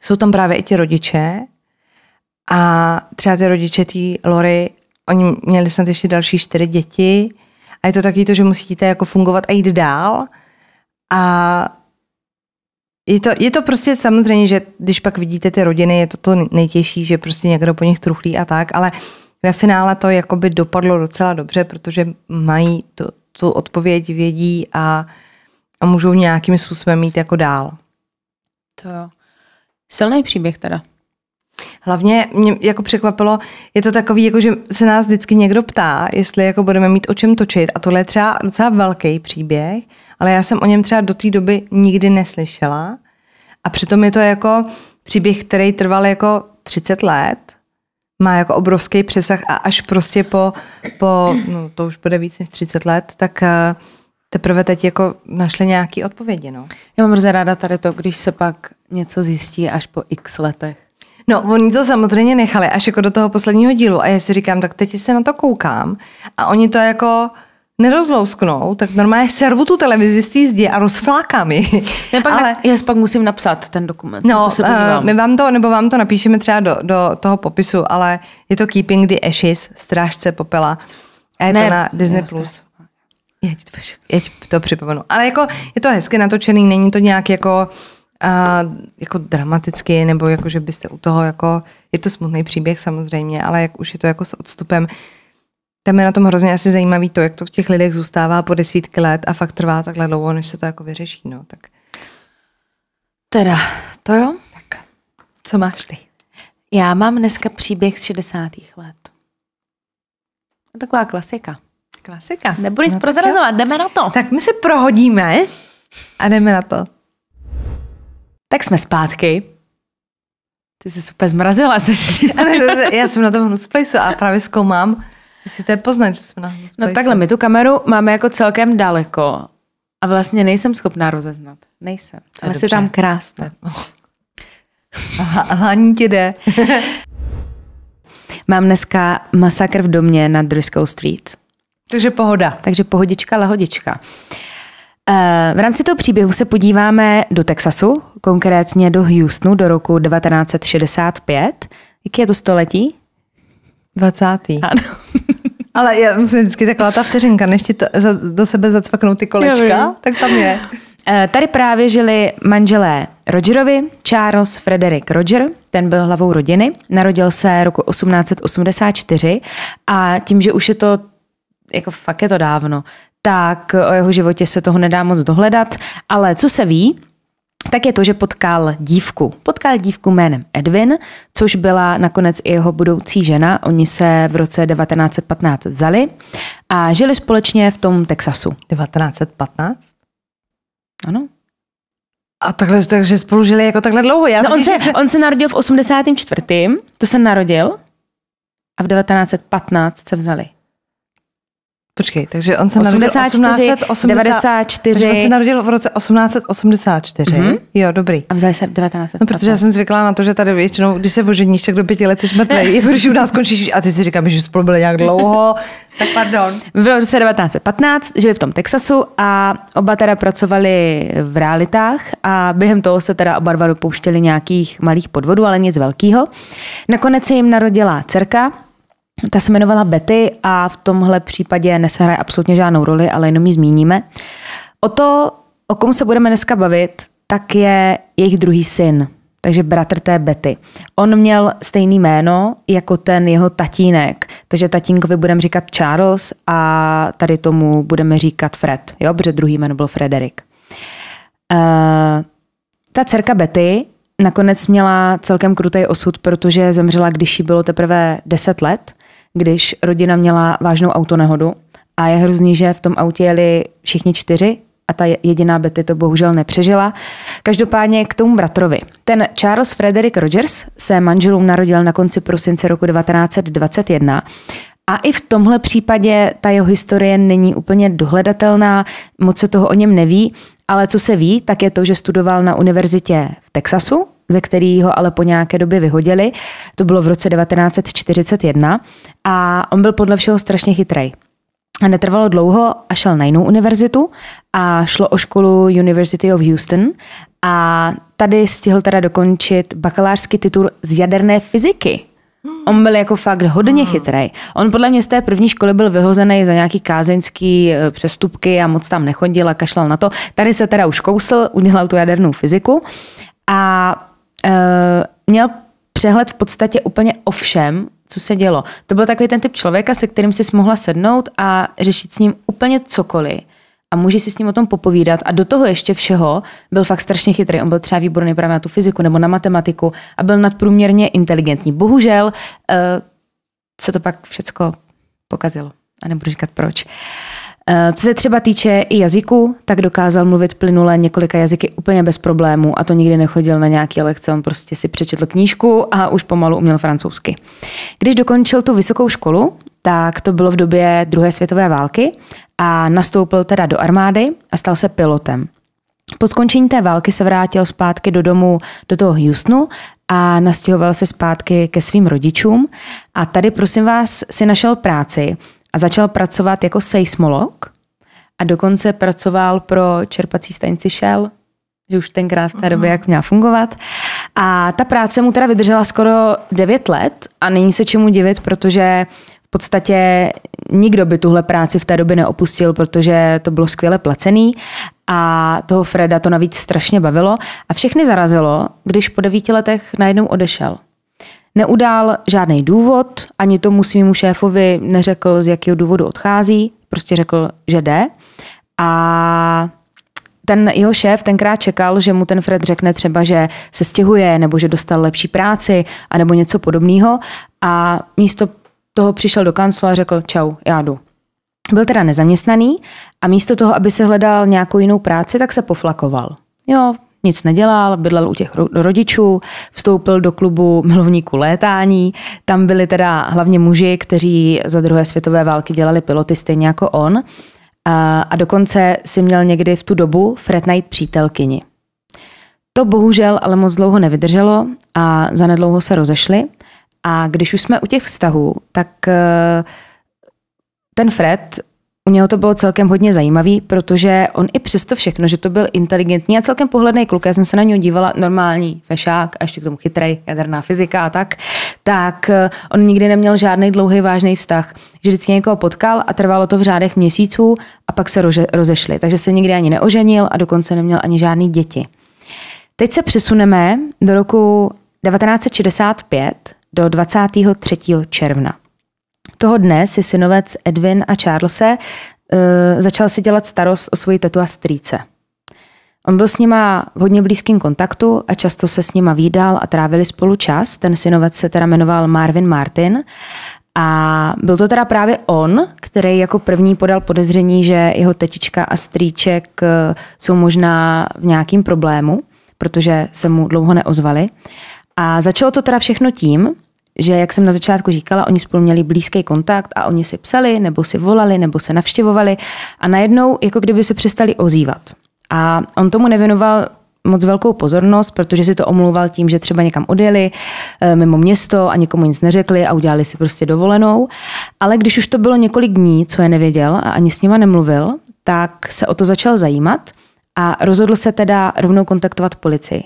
jsou tam právě i ti rodiče a třeba ty rodiče té Lory, oni měli snad ještě další čtyři děti a je to taky to, že musíte jako fungovat a jít dál a je to, je to prostě samozřejmě, že když pak vidíte ty rodiny, je to to nejtěžší, že prostě někdo po nich truchlí a tak, ale ve finále to jakoby dopadlo docela dobře, protože mají tu, tu odpověď, vědí a, a můžou nějakým způsobem mít jako dál. To jo. Silný příběh teda. Hlavně mě jako překvapilo, je to takový, jako že se nás vždycky někdo ptá, jestli jako budeme mít o čem točit. A tohle je třeba docela velký příběh, ale já jsem o něm třeba do té doby nikdy neslyšela. A přitom je to jako příběh, který trval jako 30 let, má jako obrovský přesah a až prostě po, po no to už bude víc než 30 let, tak eh, teprve teď jako našli nějaký odpovědi. No. Já mám hrozně ráda tady to, když se pak něco zjistí až po x letech. No, oni to samozřejmě nechali až jako do toho posledního dílu a já si říkám, tak teď se na to koukám a oni to jako nerozlousknou, tak normálně servu tu televizi z té zdi a rozflákám ji. pak, Ale, já pak musím napsat ten dokument. No, to se eh, my vám to, nebo vám to napíšeme třeba do, do toho popisu, ale je to Keeping the Ashes, Strážce popela. A je ne, to na Disney+. Plus. Já ti, to, já ti to připomenu. Ale jako je to hezky natočený, není to nějak jako a jako dramaticky, nebo jako, že byste u toho jako, je to smutný příběh samozřejmě, ale jak už je to jako s odstupem, tam je na tom hrozně asi zajímavý to, jak to v těch lidech zůstává po desítky let a fakt trvá takhle dlouho, než se to jako vyřeší, no, tak. Teda, to jo. Tak, co máš ty? Já mám dneska příběh z 60. let. Taková klasika. Klasika. Nebudu nic no prozrazovat, jdeme na to. Tak my se prohodíme a jdeme na to. Tak jsme zpátky. Ty jsi super zmrazila. Seš. já jsem na tom Hnusplejsu a právě zkoumám, jestli to je poznat, že jsme na Hnutsplaceu. No takhle, my tu kameru máme jako celkem daleko a vlastně nejsem schopná rozeznat. Nejsem. To ale jsi tam krásná. Hání ti jde. Mám dneska masakr v domě na Driscoll Street. Takže pohoda. Takže pohodička, lahodička. Eh, v rámci toho příběhu se podíváme do Texasu, konkrétně do Houstonu do roku 1965. jaký je to století? 20. Ano. Ale já musím vždycky taková ta vteřinka, než ti to, za, do sebe zacvaknou ty kolečka, tak tam je. Eh, tady právě žili manželé Rogerovi, Charles Frederick Roger, ten byl hlavou rodiny, narodil se roku 1884 a tím, že už je to, jako fakt je to dávno, tak o jeho životě se toho nedá moc dohledat, ale co se ví, tak je to, že potkal dívku. Potkal dívku jménem Edwin, což byla nakonec i jeho budoucí žena. Oni se v roce 1915 vzali a žili společně v tom Texasu. 1915? Ano. A takhle, takže spolu žili jako takhle dlouho. Já no on, se, on se narodil v 84. To se narodil a v 1915 se vzali. Počkej, takže on se 84, narodil 1880, 94. On se narodil v roce 1884. Mm-hmm. Jo, dobrý. A vzali se 19. No, protože já jsem zvyklá na to, že tady většinou, když se oženíš, tak do pěti let jsi mrtvý. když u nás končíš a ty si říkáš, že spolu byli nějak dlouho, tak pardon. V roce 1915 žili v tom Texasu a oba teda pracovali v realitách a během toho se teda oba dva dopouštěli nějakých malých podvodů, ale nic velkého. Nakonec se jim narodila dcerka, ta se jmenovala Betty a v tomhle případě nesehraje absolutně žádnou roli, ale jenom ji zmíníme. O to, o kom se budeme dneska bavit, tak je jejich druhý syn, takže bratr té Betty. On měl stejný jméno jako ten jeho tatínek, takže tatínkovi budeme říkat Charles a tady tomu budeme říkat Fred, jo, protože druhý jméno byl Frederick. Uh, ta dcerka Betty nakonec měla celkem krutý osud, protože zemřela, když jí bylo teprve 10 let když rodina měla vážnou autonehodu a je hrozný, že v tom autě jeli všichni čtyři a ta jediná Betty to bohužel nepřežila. Každopádně k tomu bratrovi. Ten Charles Frederick Rogers se manželům narodil na konci prosince roku 1921 a i v tomhle případě ta jeho historie není úplně dohledatelná, moc se toho o něm neví, ale co se ví, tak je to, že studoval na univerzitě v Texasu, ze kterého ale po nějaké době vyhodili. To bylo v roce 1941 a on byl podle všeho strašně chytrý. A netrvalo dlouho a šel na jinou univerzitu a šlo o školu University of Houston a tady stihl teda dokončit bakalářský titul z jaderné fyziky. On byl jako fakt hodně hmm. chytrý. On podle mě z té první školy byl vyhozený za nějaký kázeňský e, přestupky a moc tam nechodil a kašlal na to. Tady se teda už kousl, udělal tu jadernou fyziku a Eh, měl přehled v podstatě úplně o všem, co se dělo. To byl takový ten typ člověka, se kterým si mohla sednout a řešit s ním úplně cokoliv. A může si s ním o tom popovídat. A do toho ještě všeho byl fakt strašně chytrý. On byl třeba výborný právě na tu fyziku nebo na matematiku a byl nadprůměrně inteligentní. Bohužel eh, se to pak všecko pokazilo. A nebudu říkat proč. Uh, Eh, co se třeba týče i jazyku, tak dokázal mluvit plynule několika jazyky úplně bez problémů a to nikdy nechodil na nějaké lekce, on prostě si přečetl knížku a už pomalu uměl francouzsky. Když dokončil tu vysokou školu, tak to bylo v době druhé světové války a nastoupil teda do armády a stal se pilotem. Po skončení té války se vrátil zpátky do domu do toho Houstonu a nastěhoval se zpátky ke svým rodičům. A tady, prosím vás, si našel práci a začal pracovat jako seismolog a dokonce pracoval pro čerpací stanici Shell, že už tenkrát v té mhm. době jak měla fungovat. A ta práce mu teda vydržela skoro 9 let a není se čemu divit, protože v podstatě nikdo by tuhle práci v té době neopustil, protože to bylo skvěle placený a toho Freda to navíc strašně bavilo a všechny zarazilo, když po devíti letech najednou odešel. Neudál žádný důvod, ani tomu svýmu šéfovi neřekl, z jakého důvodu odchází, prostě řekl, že jde. A ten jeho šéf tenkrát čekal, že mu ten Fred řekne třeba, že se stěhuje, nebo že dostal lepší práci, anebo něco podobného. A místo toho přišel do kanclu a řekl, čau, já jdu. Byl teda nezaměstnaný a místo toho, aby se hledal nějakou jinou práci, tak se poflakoval. Jo, nic nedělal, bydlel u těch rodičů, vstoupil do klubu milovníků létání. Tam byli teda hlavně muži, kteří za druhé světové války dělali piloty stejně jako on. A, a dokonce si měl někdy v tu dobu Fred najít přítelkyni. To bohužel ale moc dlouho nevydrželo a zanedlouho se rozešli. A když už jsme u těch vztahů, tak eh, ten Fred u něho to bylo celkem hodně zajímavý, protože on i přesto všechno, že to byl inteligentní a celkem pohledný kluk, já jsem se na něj dívala, normální fešák a ještě k tomu chytrý, jaderná fyzika a tak, tak eh, on nikdy neměl žádný dlouhý vážný vztah. Že vždycky někoho potkal a trvalo to v řádech měsíců a pak se roze, rozešli. Takže se nikdy ani neoženil a dokonce neměl ani žádný děti. Teď se přesuneme do roku 1965 do 23. června toho dne si synovec Edwin a Charlese uh, začal si dělat starost o svoji tetu a strýce. On byl s nima v hodně blízkém kontaktu a často se s nima výdal a trávili spolu čas. Ten synovec se teda jmenoval Marvin Martin a byl to teda právě on, který jako první podal podezření, že jeho tetička a strýček eh, jsou možná v nějakým problému, protože se mu dlouho neozvali. A začalo to teda všechno tím, že, jak jsem na začátku říkala, oni spolu měli blízký kontakt a oni si psali, nebo si volali, nebo se navštěvovali a najednou, jako kdyby se přestali ozývat. A on tomu nevěnoval moc velkou pozornost, protože si to omlouval tím, že třeba někam odjeli eh, mimo město a nikomu nic neřekli a udělali si prostě dovolenou. Ale když už to bylo několik dní, co je nevěděl a ani s nima nemluvil, tak se o to začal zajímat a rozhodl se teda rovnou kontaktovat policii.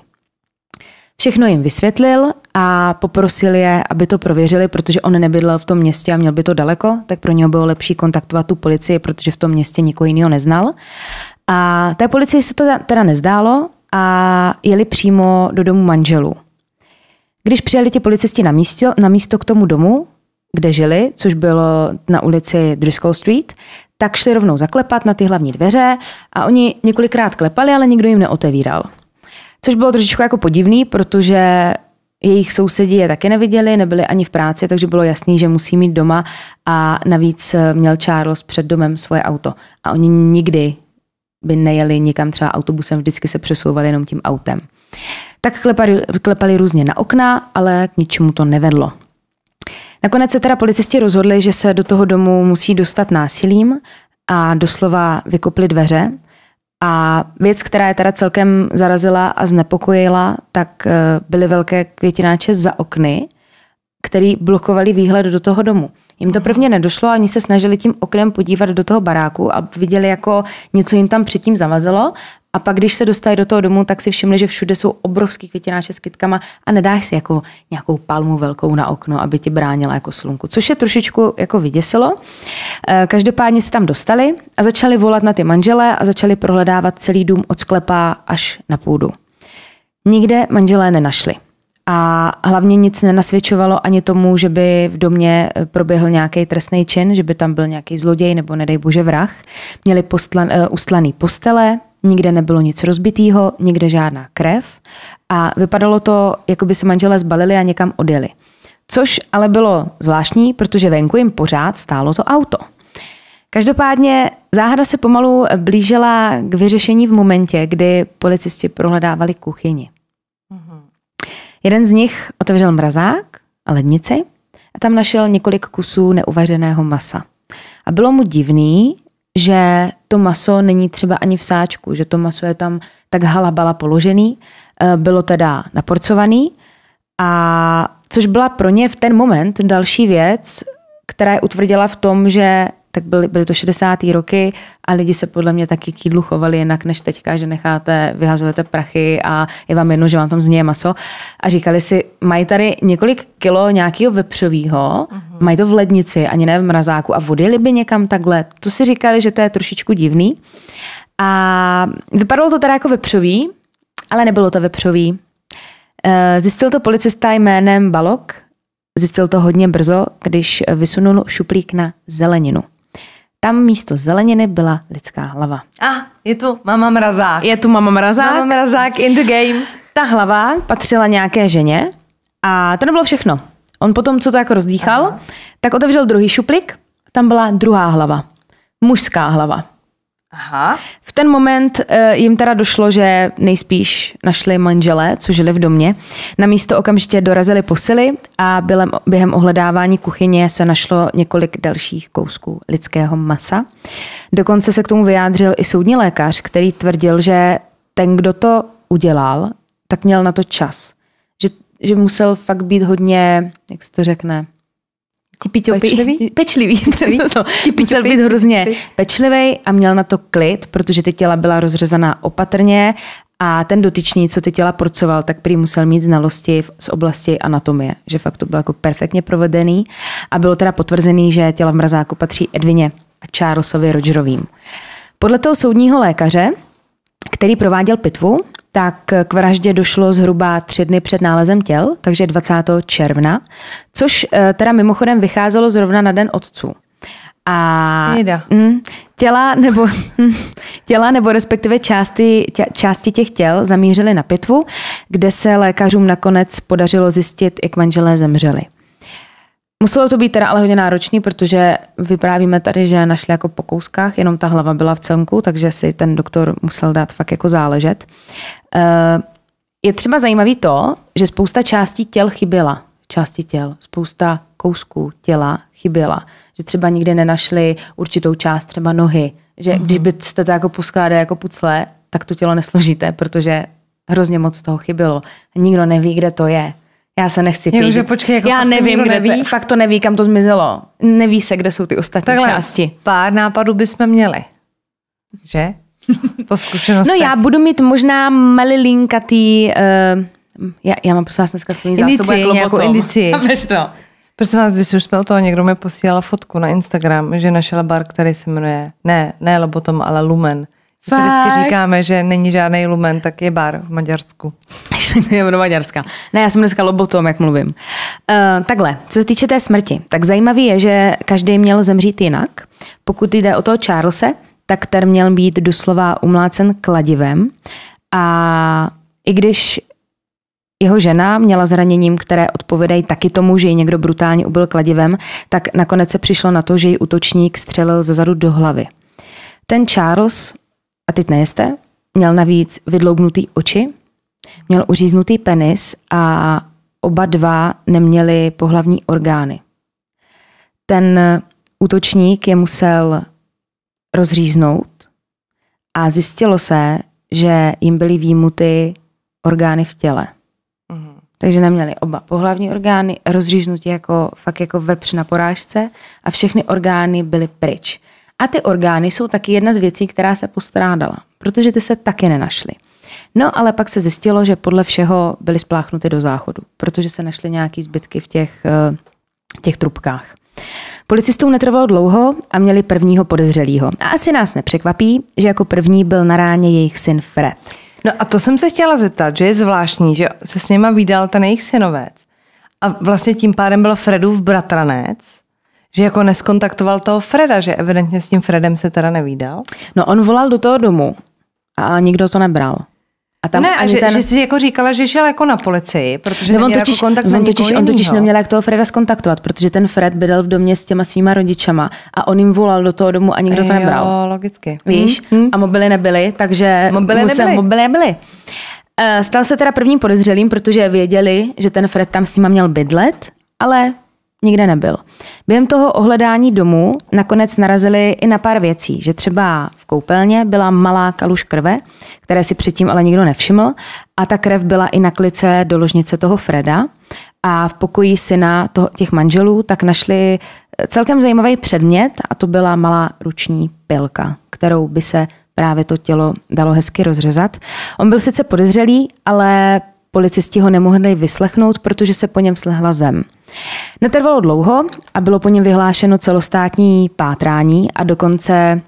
Všechno jim vysvětlil a poprosil je, aby to prověřili, protože on nebydlel v tom městě a měl by to daleko, tak pro něho bylo lepší kontaktovat tu policii, protože v tom městě nikoho jiného neznal. A té policii se to teda nezdálo a jeli přímo do domu manželů. Když přijeli ti policisti na místo, na místo k tomu domu, kde žili, což bylo na ulici Driscoll Street, tak šli rovnou zaklepat na ty hlavní dveře a oni několikrát klepali, ale nikdo jim neotevíral. Což bylo trošičku jako podivný, protože jejich sousedi je taky neviděli, nebyli ani v práci, takže bylo jasný, že musí mít doma a navíc eh, měl Charles před domem svoje auto. A oni nikdy by nejeli nikam třeba autobusem, vždycky se přesouvali jenom tím autem. Tak klepali, klepali různě na okna, ale k ničemu to nevedlo. Nakonec se teda policisti rozhodli, že se do toho domu musí dostat násilím a doslova vykopli dveře a věc, která je teda celkem zarazila a znepokojila, tak eh, byly velké květináče za okny, který blokovali výhled do toho domu. Jim to mhm. prvně nedošlo a oni se snažili tím oknem podívat do toho baráku a viděli, jako něco jim tam předtím zavazelo, a pak, když se dostali do toho domu, tak si všimli, že všude jsou obrovský květináče s kytkama a nedáš si jako nějakou palmu velkou na okno, aby ti bránila jako slunku, což je trošičku jako vyděsilo. Eh, každopádně se tam dostali a začali volat na ty manžele a začali prohledávat celý dům od sklepa až na půdu. Nikde manželé nenašli. A hlavně nic nenasvědčovalo ani tomu, že by v domě eh, proběhl nějaký trestný čin, že by tam byl nějaký zloděj nebo nedej bože vrah. Měli postlan, uh, eh, ustlaný postele, nikde nebylo nic rozbitého, nikde žádná krev a vypadalo to, jako by se manželé zbalili a někam odjeli. Což ale bylo zvláštní, protože venku jim pořád stálo to auto. Každopádně záhada se pomalu blížila k vyřešení v momentě, kdy policisti prohledávali kuchyni. Mm-hmm. Jeden z nich otevřel mrazák a lednici a tam našel několik kusů neuvařeného masa. A bylo mu divný, že to maso není třeba ani v sáčku, že to maso je tam tak halabala položený, eh, bylo teda naporcovaný a což byla pro ně v ten moment další věc, která je utvrdila v tom, že tak byly, byly to 60. roky a lidi se podle mě taky k jídlu chovali jinak než teďka, že necháte, vyhazujete prachy a je vám jedno, že vám tam zněje maso. A říkali si, mají tady několik kilo nějakého vepřového, uh mhm. mají to v lednici, ani ne v mrazáku a vodili by někam takhle. To si říkali, že to je trošičku divný. A vypadalo to teda jako vepřový, ale nebylo to vepřový. Eh, zjistil to policista jménem Balok, zjistil to hodně brzo, když vysunul šuplík na zeleninu. Tam místo zeleniny byla lidská hlava. A ah, je tu Mama Mrazák. Je tu Mama Mrazák. Mama Mrazák in the game. Ta hlava patřila nějaké ženě a to nebylo všechno. On potom, co to jako rozdýchal, Aha. tak otevřel druhý šuplik, tam byla druhá hlava. Mužská hlava. Aha. V ten moment uh, jim teda došlo, že nejspíš našli manžele, co žili v domě. Na místo okamžitě dorazili posily a bylem, během ohledávání kuchyně se našlo několik dalších kousků lidského masa. Dokonce se k tomu vyjádřil i soudní lékař, který tvrdil, že ten, kdo to udělal, tak měl na to čas. Že, že musel fakt být hodně, jak se to řekne, Pečlivý? Pečlivý. No, pečlivý? musel být hrozně pečlivý a měl na to klid, protože ty těla byla rozřezaná opatrně a ten dotyčný, co ty těla porcoval, tak prý musel mít znalosti z oblasti anatomie, že fakt to bylo jako perfektně provedený a bylo teda potvrzený, že těla v mrazáku patří Edvině a Charlesovi Rogerovým. Podle toho soudního lékaře, který prováděl pitvu, tak k vraždě došlo zhruba tři dny před nálezem těl, takže 20. června, což eh, teda mimochodem vycházelo zrovna na den otců. A mm, těla, nebo, těla nebo respektive části, tě, části těch těl zamířily na pitvu, kde se lékařům nakonec podařilo zjistit, jak manželé zemřeli. Muselo to být teda ale hodně náročný, protože vyprávíme tady, že našli jako po kouskách, jenom ta hlava byla v celku, takže si ten doktor musel dát fakt jako záležet. Eh, je třeba zajímavý to, že spousta částí těl chyběla. Části těl, spousta kousků těla chyběla. Že třeba nikde nenašli určitou část třeba nohy. Že mm-hmm. když byste to jako poskládali jako pucle, tak to tělo nesložíte, protože hrozně moc toho chybělo. Nikdo neví, kde to je já se nechci pít. Jakože, počkej, jako já nevím, kde neví. to, fakt to neví, kam to zmizelo. Neví se, kde jsou ty ostatní Takhle, části. Pár nápadů bychom měli, že? Po zkušenosti. No já budu mít možná melilinkatý, uh, eh, já, já mám prosím vás dneska stejný zásobu jako nějakou indici. Prosím vás, když už jsme o toho, někdo mi posílala fotku na Instagram, že našel bar, který se jmenuje, ne, ne Lobotom, ale Lumen Fakt? To vždycky říkáme, že není žádný lumen, tak je bar v Maďarsku. je do Maďarska. Ne, já jsem dneska lobotom, jak mluvím. Uh, takhle, co se týče té smrti, tak zajímavý je, že každý měl zemřít jinak. Pokud jde o toho Charlesa, tak ten měl být doslova umlácen kladivem. A i když jeho žena měla zraněním, které odpovídají taky tomu, že ji někdo brutálně ubil kladivem, tak nakonec se přišlo na to, že ji útočník střelil ze zadu do hlavy. Ten Charles a teď nejeste. Měl navíc vydloubnutý oči, měl uříznutý penis a oba dva neměli pohlavní orgány. Ten útočník je musel rozříznout a zjistilo se, že jim byly výmuty orgány v těle. Mhm. Takže neměli oba pohlavní orgány, rozříznutí jako fakt jako vepř na porážce a všechny orgány byly pryč. A ty orgány jsou taky jedna z věcí, která se postrádala, protože ty se taky nenašly. No ale pak se zjistilo, že podle všeho byly spláchnuty do záchodu, protože se našly nějaké zbytky v těch, eh, těch trubkách. Policistům netrvalo dlouho a měli prvního podezřelého. A asi nás nepřekvapí, že jako první byl na ráně jejich syn Fred. No a to jsem se chtěla zeptat, že je zvláštní, že se s něma vydal ten jejich synovec. A vlastně tím pádem byl Fredův bratranec. Že jako neskontaktoval toho Freda, že evidentně s tím Fredem se teda nevídal? No on volal do toho domu a nikdo to nebral. A tam ne, a že, ten... že jsi jako říkala, že šel jako na policii, protože ne, no, on neměl jako totiž, jako kontakt on, on totiž, on totiž neměl jak toho Freda skontaktovat, protože ten Fred bydlel v domě s těma svýma rodičama a on jim volal do toho domu a nikdo e, to nebral. Jo, logicky. Víš? Hmm. A mobily nebyly, takže mobily musel, nebyly. Mobily nebyly. Eh, stal se teda prvním podezřelým, protože věděli, že ten Fred tam s nima měl bydlet, ale nikde nebyl. Během toho ohledání domu nakonec narazili i na pár věcí, že třeba v koupelně byla malá kaluž krve, které si předtím ale nikdo nevšiml a ta krev byla i na klice do ložnice toho Freda a v pokoji syna toho, těch manželů tak našli eh, celkem zajímavý předmět a to byla malá ruční pilka, kterou by se právě to tělo dalo hezky rozřezat. On byl sice podezřelý, ale policisti ho nemohli vyslechnout, protože se po něm slehla zem. Netrvalo dlouho a bylo po něm vyhlášeno celostátní pátrání a dokonce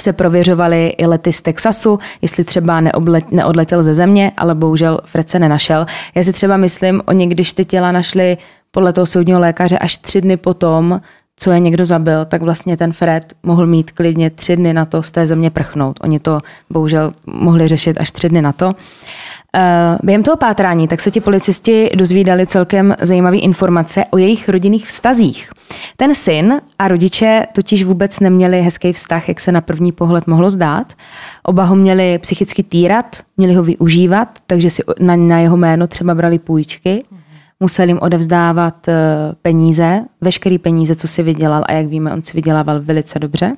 se prověřovaly i lety z Texasu, jestli třeba neoblet, neodletěl ze země, ale bohužel Fred se nenašel. Já si třeba myslím, oni když ty těla našli podle toho soudního lékaře až tři dny potom, co je někdo zabil, tak vlastně ten Fred mohl mít klidně tři dny na to z té země prchnout. Oni to bohužel mohli řešit až tři dny na to. Eh, během toho pátrání tak se ti policisti dozvídali celkem zajímavé informace o jejich rodinných vztazích. Ten syn a rodiče totiž vůbec neměli hezký vztah, jak se na první pohled mohlo zdát. Oba ho měli psychicky týrat, měli ho využívat, takže si na, na jeho jméno třeba brali půjčky musel jim odevzdávat eh, peníze, veškerý peníze, co si vydělal a jak víme, on si vydělával velice dobře.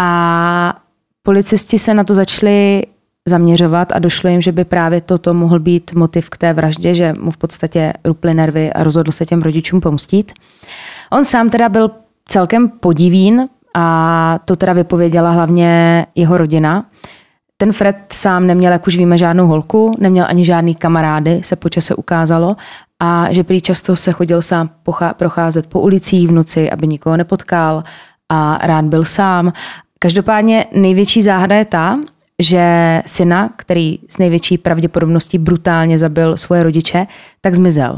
A policisti se na to začali zaměřovat a došlo jim, že by právě toto mohl být motiv k té vraždě, že mu v podstatě ruply nervy a rozhodl se těm rodičům pomstít. On sám teda byl celkem podivín a to teda vypověděla hlavně jeho rodina. Ten Fred sám neměl, jak už víme, žádnou holku, neměl ani žádný kamarády, se čase ukázalo, a že prý často se chodil sám procházet po ulicích v noci, aby nikoho nepotkal a rád byl sám. Každopádně největší záhada je ta, že syna, který s největší pravděpodobností brutálně zabil svoje rodiče, tak zmizel.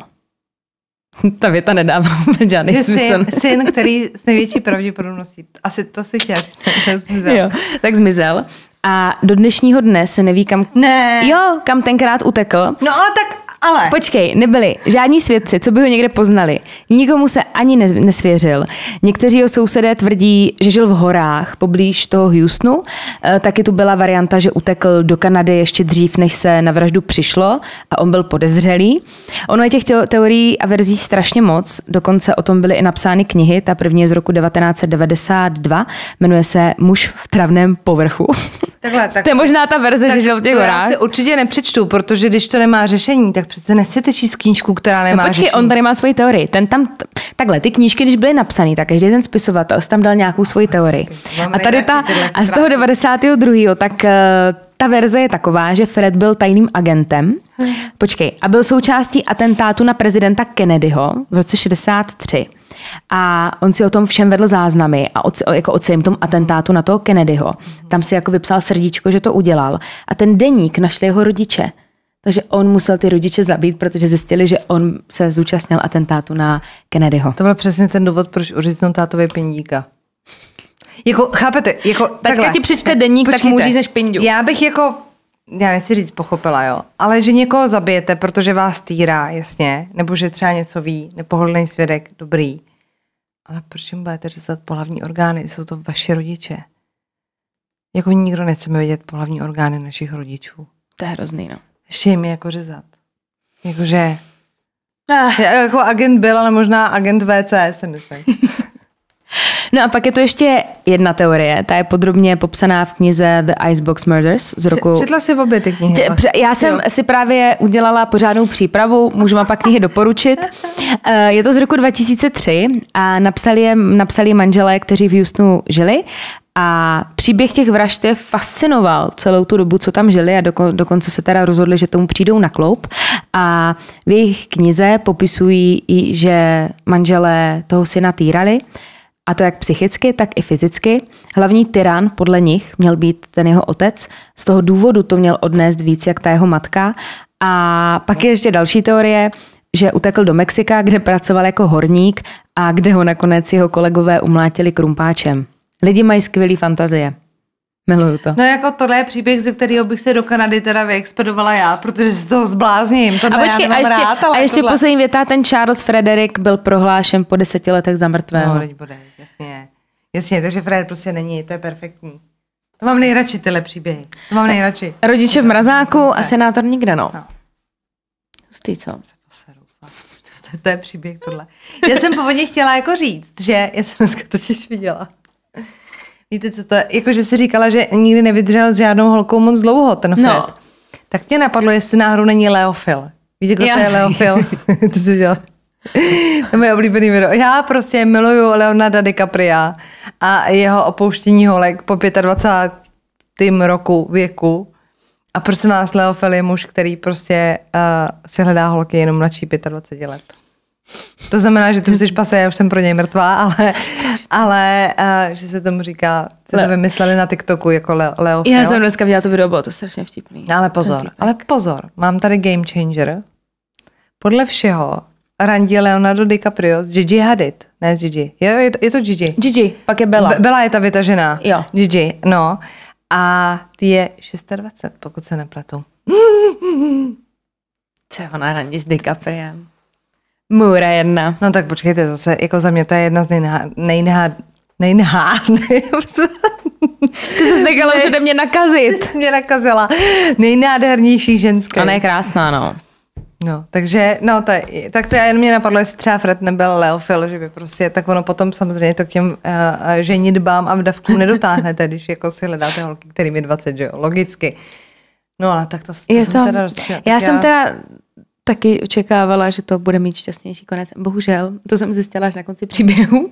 Ta věta nedává vůbec žádný že smysl. Syn, syn, který s největší pravděpodobností, asi to si chtěla říct, tak zmizel. Jo, tak zmizel. A do dnešního dne se neví, kam, ne. jo, kam tenkrát utekl. No ale tak ale... Počkej, nebyli žádní svědci, co by ho někde poznali. Nikomu se ani nesvěřil. Někteří jeho sousedé tvrdí, že žil v horách poblíž toho Houstonu. E, taky tu byla varianta, že utekl do Kanady ještě dřív, než se na vraždu přišlo a on byl podezřelý. Ono je těch teorií a verzí strašně moc. Dokonce o tom byly i napsány knihy. Ta první je z roku 1992. Jmenuje se Muž v travném povrchu. Takhle, tak... To je možná ta verze, tak že žil v těch to horách. Já si určitě nepřečtu, protože když to nemá řešení, tak přece nechcete číst knížku, která nemá no počkej, řešení. on tady má svoji teorii. Ten tam, t- takhle, ty knížky, když byly napsané, tak každý ten spisovatel tam dal nějakou svoji teorii. A tady ta, a z toho 92. tak eh, ta verze je taková, že Fred byl tajným agentem. Počkej, a byl součástí atentátu na prezidenta Kennedyho v roce 63. A on si o tom všem vedl záznamy a o, jako o celém tom atentátu na toho Kennedyho. Tam si jako vypsal srdíčko, že to udělal. A ten deník našli jeho rodiče. Takže on musel ty rodiče zabít, protože zjistili, že on se zúčastnil atentátu na Kennedyho. To byl přesně ten důvod, proč uříznou tátové pindíka. Jako, chápete, jako Taťka ti přečte tak, tak, počkejte, tak můžeš než pindu. Já bych jako, já nechci říct pochopila, jo, ale že někoho zabijete, protože vás týrá, jasně, nebo že třeba něco ví, nepohodlný svědek, dobrý. Ale proč jim budete řezat pohlavní orgány? Jsou to vaše rodiče. Jako nikdo nechceme vidět pohlavní orgány našich rodičů. To je hrozný, no. Ještě jim jako řezat. Jakože... Ah. Jako agent byl, ale možná agent VC, si myslím. No a pak je to ještě jedna teorie, ta je podrobně popsaná v knize The Icebox Murders z roku... Četla si obě ty knihy. Já jsem jo. si právě udělala pořádnou přípravu, můžu vám pak knihy doporučit. Eh, je to z roku 2003 a napsali je, napsali manželé, kteří v Houstonu žili a příběh těch vražd je fascinoval celou tu dobu, co tam žili a doko, dokonce se teda rozhodli, že tomu přijdou na kloup. A v jejich knize popisují i, že manželé toho syna týrali, a to jak psychicky, tak i fyzicky. Hlavní tyran podle nich měl být ten jeho otec, z toho důvodu to měl odnést víc jak ta jeho matka. A pak je ještě další teorie, že utekl do Mexika, kde pracoval jako horník a kde ho nakonec jeho kolegové umlátili krumpáčem. Lidi mají skvělý fantazie. Miluju to. No jako tohle je příběh, ze kterého bych se do Kanady teda vyexpedovala já, protože se toho zblázním. To a počkej, já a ještě, rád, a ještě tohle... poslední věta, ten Charles Frederick byl prohlášen po deseti letech za mrtvého. No, bude, jasně. Jasně, takže Fred prostě není, to je perfektní. To mám nejradši tyhle příběhy. To mám nejradši. Rodiče v mrazáku a senátor nikde, no. no. co? To, to je příběh tohle. Já jsem původně chtěla jako říct, že já jsem dneska totiž viděla Víte, co to je? Jakože jsi říkala, že nikdy nevydržel s žádnou holkou moc dlouho ten no. Fred. No. Tak mě napadlo, jestli náhodou není Leofil. Víte, kdo Jasný. to je Leofil? to jsi viděla. to je můj oblíbený video. Já prostě miluju Leonarda DiCapria a jeho opouštění holek po 25. roku věku. A prosím vás, Leofil je muž, který prostě uh, si hledá holky jenom mladší 25 let. To znamená, že ty musíš pase, já už jsem pro něj mrtvá, ale, ale uh, že se tomu říká, se to vymysleli na TikToku jako Leo. Leo já jsem dneska viděla to video, bylo to strašně vtipný. No, ale pozor, ale pozor, mám tady Game Changer. Podle všeho randí Leonardo DiCaprio z Gigi Hadid. Ne z Gigi. Jo, je to, je to Gigi. Gigi, pak je Bella. Be- Bella je ta vytažená. Jo. Gigi, no. A ty je 26, pokud se nepletu. Co ona randí s DiCapriem? Můra jedna. No tak počkejte, zase jako za mě to je jedna z nejnehá, nejnehá, nejnehá, Ty jsi nechala ne, ode mě nakazit. Ty mě nakazila. Nejnádhernější ženská. Ona je krásná, no. No, takže, no, to je, tak to jen mě napadlo, jestli třeba Fred nebyl leofil, že by prostě, tak ono potom samozřejmě to k těm uh, ženitbám a vdavkům nedotáhnete, když jako si hledáte holky, kterým je 20, že jo, logicky. No ale tak to, to je jsem to, teda rozčila. Já, jsem já teda taky očekávala, že to bude mít šťastnější konec. Bohužel, to jsem zjistila až na konci příběhu.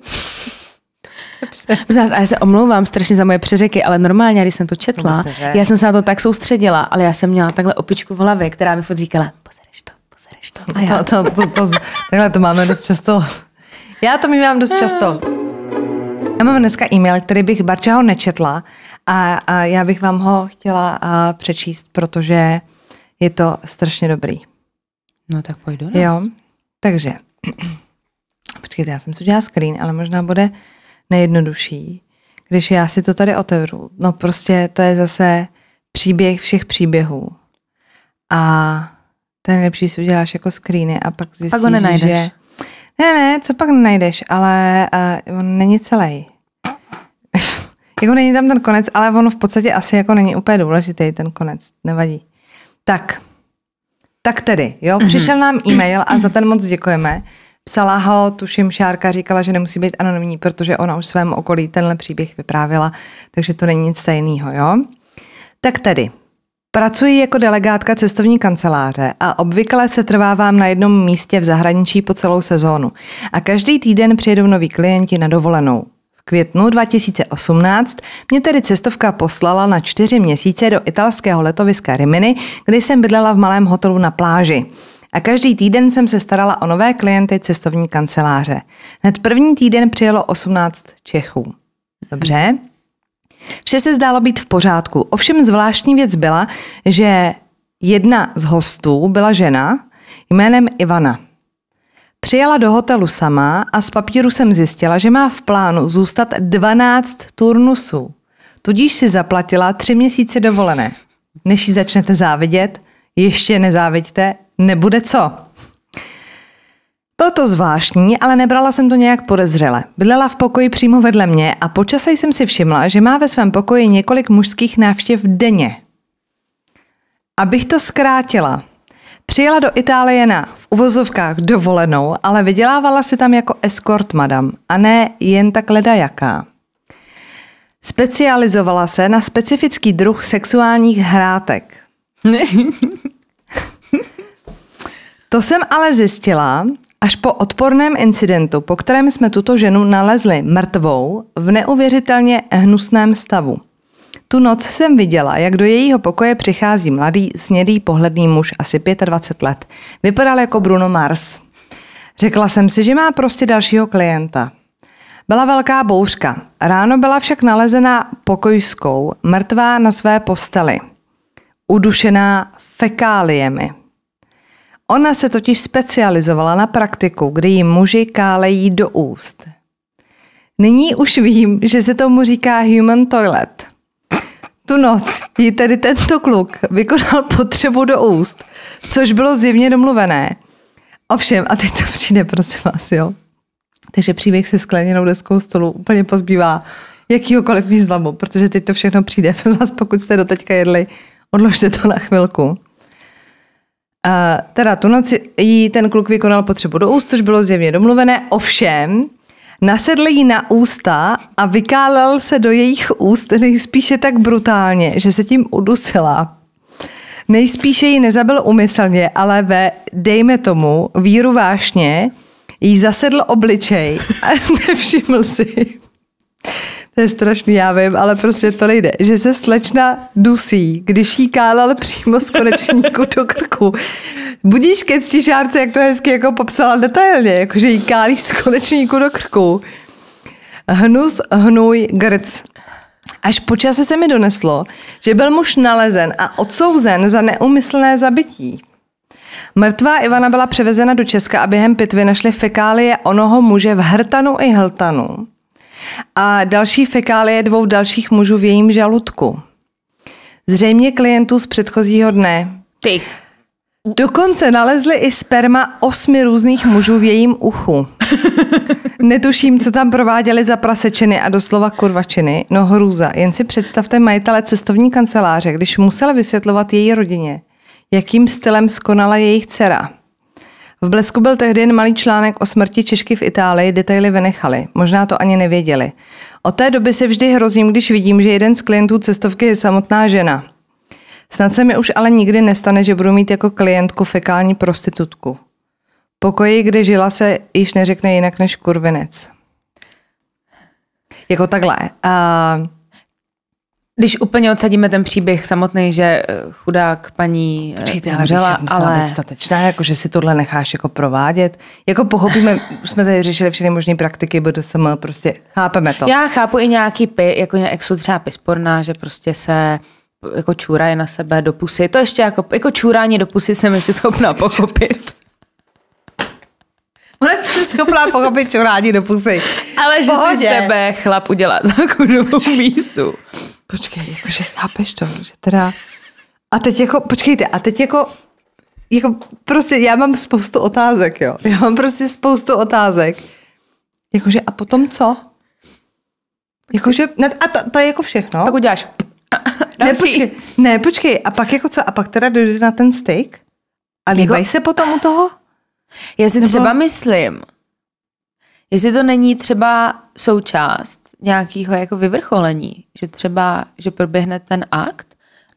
Vás, a já se omlouvám strašně za moje přeřeky, ale normálně, když jsem to četla, no, vlastně, já jsem se na to tak soustředila, ale já jsem měla takhle opičku v hlavě, která mi fot říkala, pozereš to, pozereš to. A já... to, to, to, to, takhle to máme dost často. Já to mám dost často. Já mám dneska e-mail, který bych Barčaho nečetla a, a já bych vám ho chtěla a, přečíst, protože je to strašně dobrý. No tak pojď do nás. Jo, takže, počkejte, já jsem si udělala screen, ale možná bude nejjednodušší, když já si to tady otevřu. No prostě to je zase příběh všech příběhů. A ten nejlepší, si uděláš jako screeny a pak zjistíš, pak ho nenajdeš. že... Ne, ne, co pak nenajdeš, ale uh, on není celý. jako není tam ten konec, ale on v podstatě asi jako není úplně důležitý ten konec, nevadí. Tak, tak tedy, jo, mhm. přišel nám e-mail a za ten moc děkujeme. Psala ho, tuším, Šárka říkala, že nemusí být anonymní, protože ona už svém okolí tenhle příběh vyprávěla, takže to není nic stejného, jo. Tak tedy, Pracuji jako delegátka cestovní kanceláře a obvykle se trvávám na jednom místě v zahraničí po celou sezónu. A každý týden přijedou noví klienti na dovolenou květnu 2018 mě tedy cestovka poslala na čtyři měsíce do italského letoviska Rimini, kde jsem bydlela v malém hotelu na pláži. A každý týden jsem se starala o nové klienty cestovní kanceláře. Hned první týden přijelo 18 Čechů. Dobře? Vše se zdálo být v pořádku. Ovšem zvláštní věc byla, že jedna z hostů byla žena jménem Ivana. Přijela do hotelu sama a z papíru jsem zjistila, že má v plánu zůstat 12 turnusů. Tudíž si zaplatila tři měsíce dovolené. Než ji začnete závidět, ještě nezáviďte, nebude co. Bylo to zvláštní, ale nebrala jsem to nějak podezřele. Bydlela v pokoji přímo vedle mě a počase jsem si všimla, že má ve svém pokoji několik mužských návštěv denně. Abych to zkrátila – Přijela do Itálie na v uvozovkách dovolenou, ale vydělávala si tam jako escort madam a ne jen tak ledajaká. Specializovala se na specifický druh sexuálních hrátek. to jsem ale zjistila až po odporném incidentu, po kterém jsme tuto ženu nalezli mrtvou v neuvěřitelně hnusném stavu. Tu noc jsem viděla, jak do jejího pokoje přichází mladý, snědý, pohledný muž, asi 25 let. Vypadal jako Bruno Mars. Řekla jsem si, že má prostě dalšího klienta. Byla velká bouřka. Ráno byla však nalezena pokojskou, mrtvá na své posteli. Udušená fekáliemi. Ona se totiž specializovala na praktiku, kdy ji muži kálejí do úst. Nyní už vím, že se tomu říká human toilet. Tu noc jí tedy tento kluk vykonal potřebu do úst, což bylo zjevně domluvené. Ovšem, a teď to přijde, prosím vás, jo. Takže příběh se skleněnou deskou stolu úplně pozbývá jakýhokoliv významu, protože teď to všechno přijde. Vás, pokud jste teďka jedli, odložte to na chvilku. Uh, teda tu noc jí ten kluk vykonal potřebu do úst, což bylo zjevně domluvené. Ovšem, Nasedl jí na ústa a vykálel se do jejich úst nejspíše tak brutálně, že se tím udusila. Nejspíše ji nezabil umyslně, ale ve, dejme tomu, víru vášně, jí zasedl obličej a nevšiml si. To je strašný, já vím, ale prostě to nejde. Že se slečna dusí, když jí kálal přímo z konečníku do krku. Budíš ke ctižárce, jak to hezky jako popsala detailně, že jí kálí z konečníku do krku. Hnus, hnůj, grc. Až po čase se mi doneslo, že byl muž nalezen a odsouzen za neumyslné zabití. Mrtvá Ivana byla převezena do Česka a během pitvy našli fekálie onoho muže v hrtanu i hltanu a další fekálie dvou dalších mužů v jejím žaludku. Zřejmě klientů z předchozího dne. Ty. Dokonce nalezli i sperma osmi různých mužů v jejím uchu. Netuším, co tam prováděli za prasečiny a doslova kurvačiny. No hrůza. Jen si představte majitele cestovní kanceláře, když musela vysvětlovat její rodině, jakým stylem skonala jejich dcera. V Blesku byl tehdy jen malý článek o smrti Češky v Itálii, detaily vynechali. Možná to ani nevěděli. Od té doby se vždy hrozím, když vidím, že jeden z klientů cestovky je samotná žena. Snad se mi už ale nikdy nestane, že budu mít jako klientku fekální prostitutku. Pokoji, kde žila, se již neřekne jinak než kurvinec. Jako takhle. Uh, když úplně odsadíme ten příběh samotný, že eh, chudák paní eh, Počkejte, zemřela, ale... ale... být statečná, jako že si tohle necháš jako provádět. Jako pochopíme, už jsme tady řešili všechny možné praktiky, bude sama prostě, chápeme to. Já chápu i nějaký py, jako jsou třeba pysporná, že prostě se jako čůraje na sebe do pusy. To ještě jako, jako čůrání do pusy jsem ještě schopná pochopit. Ona je prostě schopná pochopit čurání do pusy. Ale že Pohodě. si z tebe chlap udělá za kudu mísu počkej, jakože chápeš to, že teda... A teď jako, počkejte, a teď jako, jako prostě já mám spoustu otázek, jo. Já mám prostě spoustu otázek. Jakože a potom co? Jakože, a to, to je jako všechno. Pak uděláš. Ne, počkej, ne, počkej, a pak jako co? A pak teda dojde na ten steak? A líbají jako... se potom u toho? Já si Nebo... třeba myslím, jestli to není třeba součást nějakého jako vyvrcholení, že třeba, že proběhne ten akt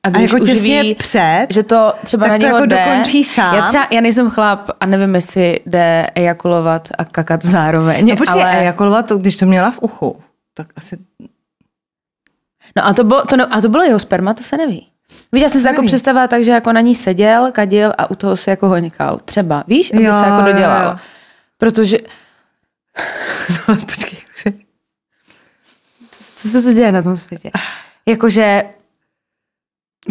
a když a jako už ví, před, že to třeba tak na to jako jde, dokončí sám. Já, třeba, já nejsem chlap a nevím, jestli jde ejakulovat a kakat zároveň. No počkej, ale... ejakulovat, to, když to měla v uchu, tak asi... No a to, bylo, to, ne, a to bylo jeho sperma, to se neví. Víš, já jsem se jako představila tak, že jako na ní seděl, kadil a u toho se jako hoňkal. Třeba, víš, aby jo, se jako dodělal. jo. Protože... no, počkej co se to děje na tom světě? Jakože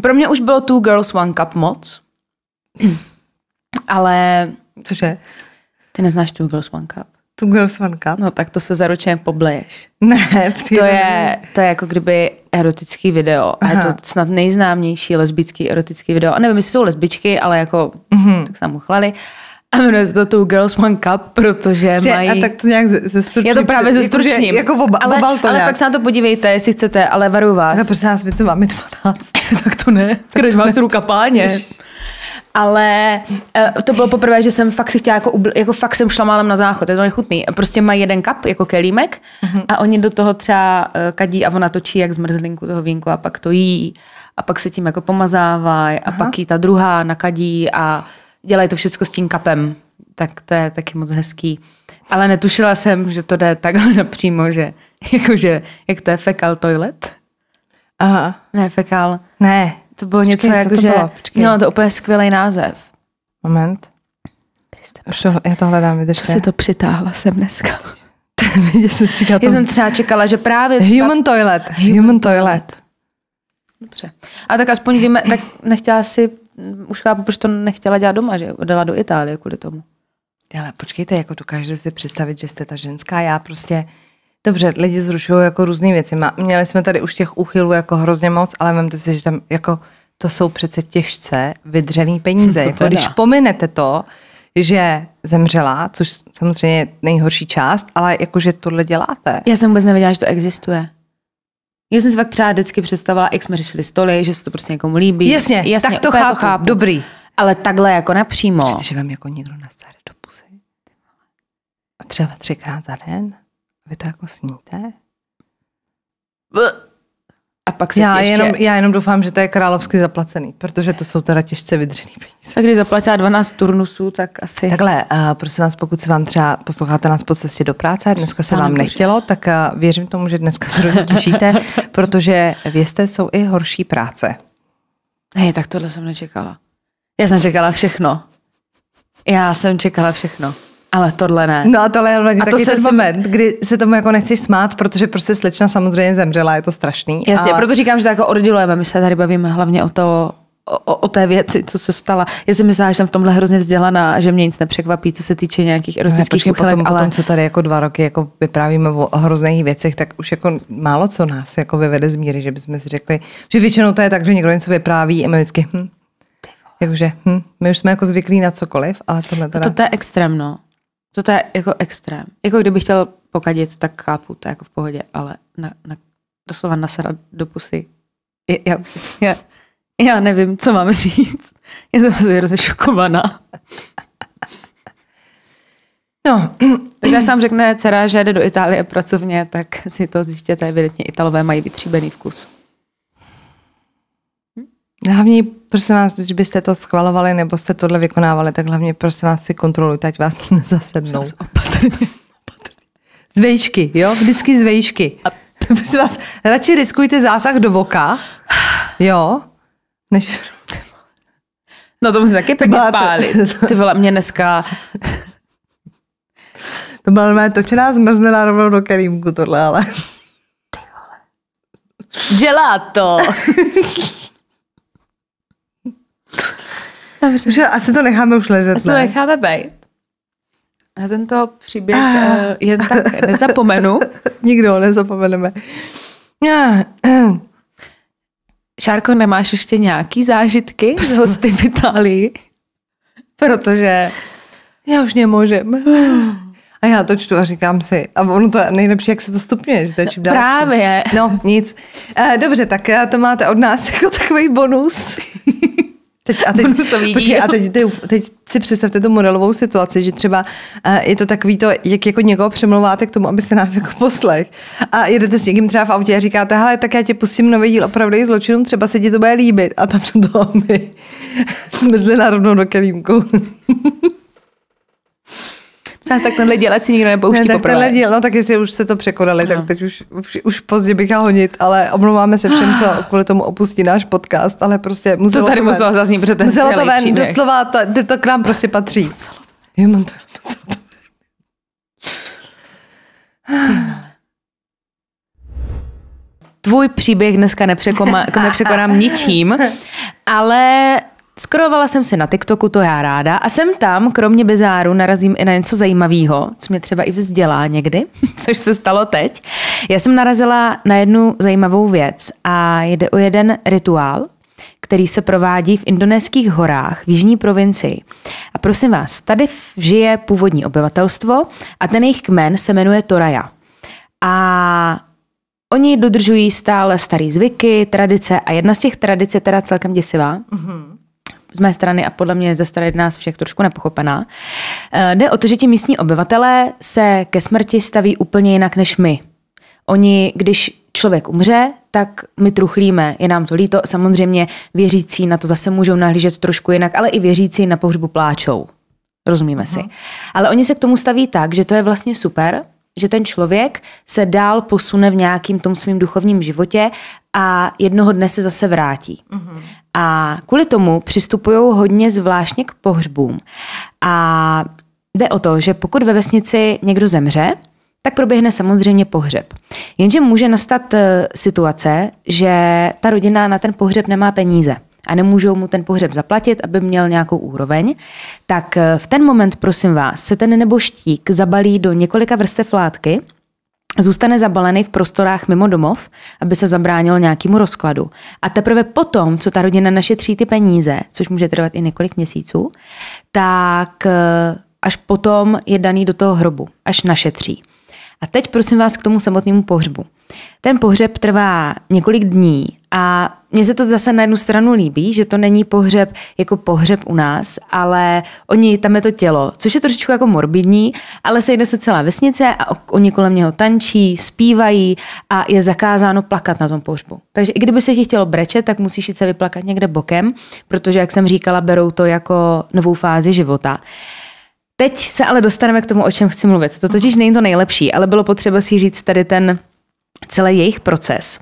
pro mě už bylo Two Girls One Cup moc, ale... Cože? Ty neznáš Two Girls One Cup? Two Girls One Cup? No tak to se zaručeně pobleješ. Ne, to je, to je jako kdyby erotický video Aha. a je to snad nejznámější lesbický erotický video. A nevím, jestli jsou lesbičky, ale jako mm-hmm. tak se nám uchlali. Uh, a jmenuje se to Two Girls One Cup, protože že, mají... A tak to nějak ze Já to právě stručním. Jako, jako oba, ale, obal to ale nějak. fakt se na to podívejte, jestli chcete, ale varuju vás. No, prosím vás, víte, vám je 12. tak to ne. Když vás ruka páně. Ale uh, to bylo poprvé, že jsem fakt si chtěla, jako, jako fakt jsem šla málem na záchod, je to nechutný. Prostě mají jeden kap, jako kelímek, mm-hmm. a oni do toho třeba uh, kadí a ona točí jak zmrzlinku toho vínku a pak to jí a pak se tím jako pomazávají a Aha. pak jí ta druhá nakadí a dělají to všechno s tím kapem. Tak to je taky moc hezký. Ale netušila jsem, že to jde takhle napřímo, že jakože, jak to je fekal toilet? Aha. Ne, fekal. Ne. To bylo počkej, něco jako, to že... Bylo? No, to úplně skvělý název. Moment. Kriste, já to hledám, vydržte. Co si to přitáhla jsem dneska? já jsem, si já jsem třeba čekala, že právě... Třeba... Human toilet. Human, Human toilet. toilet. Dobře. A tak aspoň víme, tak nechtěla si už chápu, proč to nechtěla dělat doma, že odjela do Itálie kvůli tomu. Ale počkejte, jako dokážete si představit, že jste ta ženská, já prostě... Dobře, lidi zrušují jako různý věci. Měli jsme tady už těch úchylů jako hrozně moc, ale vemte si, že tam jako to jsou přece těžce vydřený peníze. Jako, když pominete to, že zemřela, což samozřejmě je nejhorší část, ale jakože tohle děláte. Já jsem vůbec nevěděla, že to existuje. Já jsem si fakt třeba vždycky představila, jak jsme řešili stoly, že se to prostě někomu líbí. Jasně, Jasně tak to chápu, to chápu. Dobrý. Ale takhle jako napřímo. Přijde, že vám jako někdo nasere do pusy. A třeba třikrát za den. Vy to jako sníte? a pak se já, ještě... jenom, já jenom doufám, že to je královsky zaplacený, protože to jsou teda těžce vydřený peníze. Tak když zaplatila 12 turnusů, tak asi... Takhle, uh, prosím vás, pokud se vám třeba posloucháte nás po cestě do práce a dneska se vám nechtělo, tak uh, věřím tomu, že dneska se těšíte, protože vězte, jsou i horší práce. Hej, tak tohle jsem nečekala. Já jsem čekala všechno. Já jsem čekala všechno. Ale tohle ne. No a tohle je a taky to ten si... moment, kdy se tomu jako nechceš smát, protože prostě slečna samozřejmě zemřela, je to strašný. Jasně, ale... proto říkám, že to jako oddělujeme, my se tady bavíme hlavně o to, o, o té věci, co se stala. Já si myslela, že jsem v tomhle hrozně vzdělaná, že mě nic nepřekvapí, co se týče nějakých no, erotických no, kuchelek, potom, ale... potom, co tady jako dva roky jako vyprávíme o hrozných věcech, tak už jako málo co nás jako vyvede z míry, že bychom si řekli, že většinou to je tak, že někdo něco vypráví a my vždycky, hm, Jakože, hm, my už jsme jako zvyklí na cokoliv, ale tohle teda... To, to je extrémno. To, to je jako extrém. Jako kdybych chtěl pokadit, tak chápu, to je jako v pohodě, ale na, na, doslova nasadat do pusy. Je, já, já, já nevím, co mám říct. Já jsem asi hrozně šokovaná. No. Takže já sám řekne dcera, že jde do Itálie pracovně, tak si to zjistěte, evidentně Italové mají vytříbený vkus. Hlavně, prosím vás, když byste to schvalovali nebo jste tohle vykonávali, tak hlavně, prosím vás, si kontrolujte, ať vás nezasednou. Z vejšky, jo? Vždycky z vejšky. Prosím vás, radši riskujte zásah do voka, jo, než... No to musí taky pěkně to pálit. Ty vole, mě dneska... To byla moje točená zmrzlina rovnou do kelímku tohle, ale... Ty vole. Gelato! Dobře. Že asi to necháme už ležet, Asi ne? to necháme být. Na tento příběh ah. Eh, jen tak nezapomenu. Nikdo ho nezapomeneme. Ah, ehm. Šárko, nemáš ještě nějaký zážitky z hosty v Itálii? Protože... Já už nemůžem. A já to čtu a říkám si, a ono to je nejlepší, jak se to stupňuje, že to je čím Právě. No, nic. Eh, dobře, tak eh, to máte od nás jako takový bonus. Teď, a teď, počkej, a teď, teď, teď si představte tu modelovou situaci, že třeba uh, je to takový to, jak jako někoho přemluváte k tomu, aby se nás jako poslech. A jedete s někým třeba v autě a říkáte, hele, tak já tě pustím nový díl opravdu zločinům, třeba se ti to bude líbit. A tam to my zli na rovnou do kelímku. Zás tak tenhle dělat si nikdo nepouští ne, tak poprvé. děl, no tak jestli už se to překonali, no. tak teď už, už, už pozdě bych ho honit, ale omlouváme se všem, co kvůli tomu opustí náš podcast, ale prostě muselo to tady to ven. muselo zaznít, protože ten muselo to ven, příběh. doslova, to, to k nám prostě patří. Muselo to, muselo to, muselo to Tvůj příběh dneska nepřekonám ničím, ale Skorovala jsem si na TikToku, to já ráda, a jsem tam, kromě bizáru, narazím i na něco zajímavého, co mě třeba i vzdělá někdy, což se stalo teď. Já jsem narazila na jednu zajímavou věc a jde o jeden rituál, který se provádí v indonéských horách v jižní provincii. A prosím vás, tady žije původní obyvatelstvo a ten jejich kmen se jmenuje Toraja. A oni dodržují stále staré zvyky, tradice a jedna z těch tradic je teda celkem děsivá. Mm-hmm z mé strany a podle mě ze strany nás všech trošku nepochopená. Eh, jde o to, že ti místní obyvatelé se ke smrti staví úplně jinak než my. Oni, když člověk umře, tak my truchlíme, je nám to líto. Samozřejmě věřící na to zase můžou nahlížet trošku jinak, ale i věřící na pohřbu pláčou. Rozumíme si. Aha. Ale oni se k tomu staví tak, že to je vlastně super, že ten člověk se dál posune v nějakým tom svým duchovním životě a jednoho dne se zase vrátí. Uh-huh. A kvůli tomu přistupují hodně zvláštně k pohřbům. A jde o to, že pokud ve vesnici někdo zemře, tak proběhne samozřejmě pohřeb. Jenže může nastat e, situace, že ta rodina na ten pohřeb nemá peníze a nemůžou mu ten pohřeb zaplatit, aby měl nějakou úroveň, tak e, v ten moment, prosím vás, se ten neboštík zabalí do několika vrstev látky, zůstane zabalený v prostorách mimo domov, aby se zabránilo nějakému rozkladu. A teprve potom, co ta rodina našetří ty peníze, což může trvat i několik měsíců, tak eh, až potom je daný do toho hrobu, až našetří. A teď prosím vás k tomu samotnému pohřbu. Ten pohřeb trvá několik dní a mně se to zase na jednu stranu líbí, že to není pohřeb jako pohřeb u nás, ale oni tam je to tělo, což je trošičku jako morbidní, ale sejde se celá vesnice a oni kolem něho tančí, zpívají a je zakázáno plakat na tom pohřbu. Takže i kdyby se ti chtělo brečet, tak musíš jít se vyplakat někde bokem, protože, jak jsem říkala, berou to jako novou fázi života. Teď se ale dostaneme k tomu, o čem chci mluvit. To totiž není to nejlepší, ale bylo potřeba si říct tady ten celý jejich proces.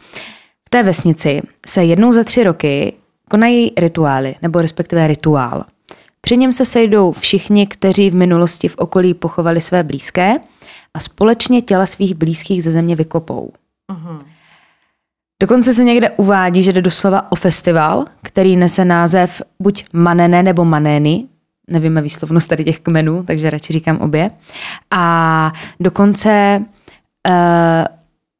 V té vesnici se jednou za tři roky konají rituály, nebo respektive rituál. Při něm se sejdou všichni, kteří v minulosti v okolí pochovali své blízké a společně těla svých blízkých ze země vykopou. Uh-huh. Dokonce se někde uvádí, že jde doslova o festival, který nese název buď Manene nebo Manény, nevíme výslovnost tady těch kmenů, takže radši říkám obě. A dokonce uh,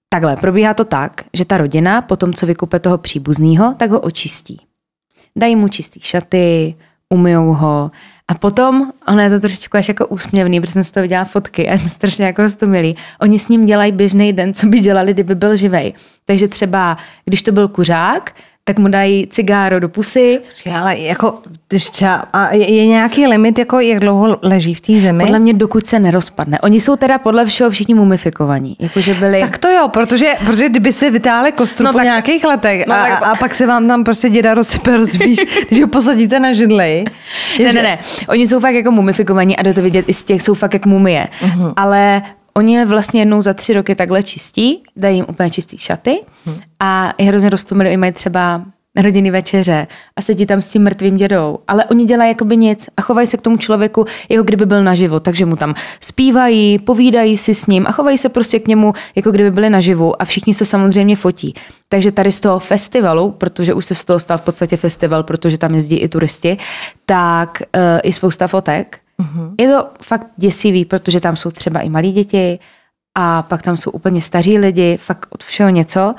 Takhle, probíhá to tak, že ta rodina, po tom, co vykupe toho příbuzného, tak ho očistí. Dají mu čistý šaty, umyjou ho a potom, ono je to trošičku až jako úsměvný, protože jsem z toho viděla fotky a je strašně jako rostomilý, Oni s ním dělají běžný den, co by dělali, kdyby byl živej. Takže třeba, když to byl kuřák, tak mu dají cigáro do pusy. Ale jako, třeba, a je, je nějaký limit, jako jak dlouho leží v té zemi? Podle mě, dokud se nerozpadne. Oni jsou teda podle všeho všichni mumifikovaní. Jakože byli... Tak to jo, protože, protože kdyby se vytáhli kostru no, po tak, nějakých letech no, a, tak... a, pak se vám tam prostě děda rozsype, rozvíš, když ho posadíte na židli. ne, ne, ne. Oni jsou fakt jako mumifikovaní a do to vidět i z těch, jsou fakt jak mumie. Uh-huh. Ale Oni je vlastně jednou za tři roky takhle čistí, dají jim úplně čistý šaty hmm. a je hrozně rostomily, i mají třeba na večeře a sedí tam s tím mrtvým dědou. Ale oni dělají jakoby nic a chovají se k tomu člověku, jako kdyby byl naživu. Takže mu tam zpívají, povídají si s ním a chovají se prostě k němu, jako kdyby byli naživu a všichni se samozřejmě fotí. Takže tady z toho festivalu, protože už se z toho stal v podstatě festival, protože tam jezdí i turisti, tak uh, i spousta fotek. Mm-hmm. Je to fakt děsivý, protože tam jsou třeba i malí děti, a pak tam jsou úplně staří lidi, fakt od všeho něco.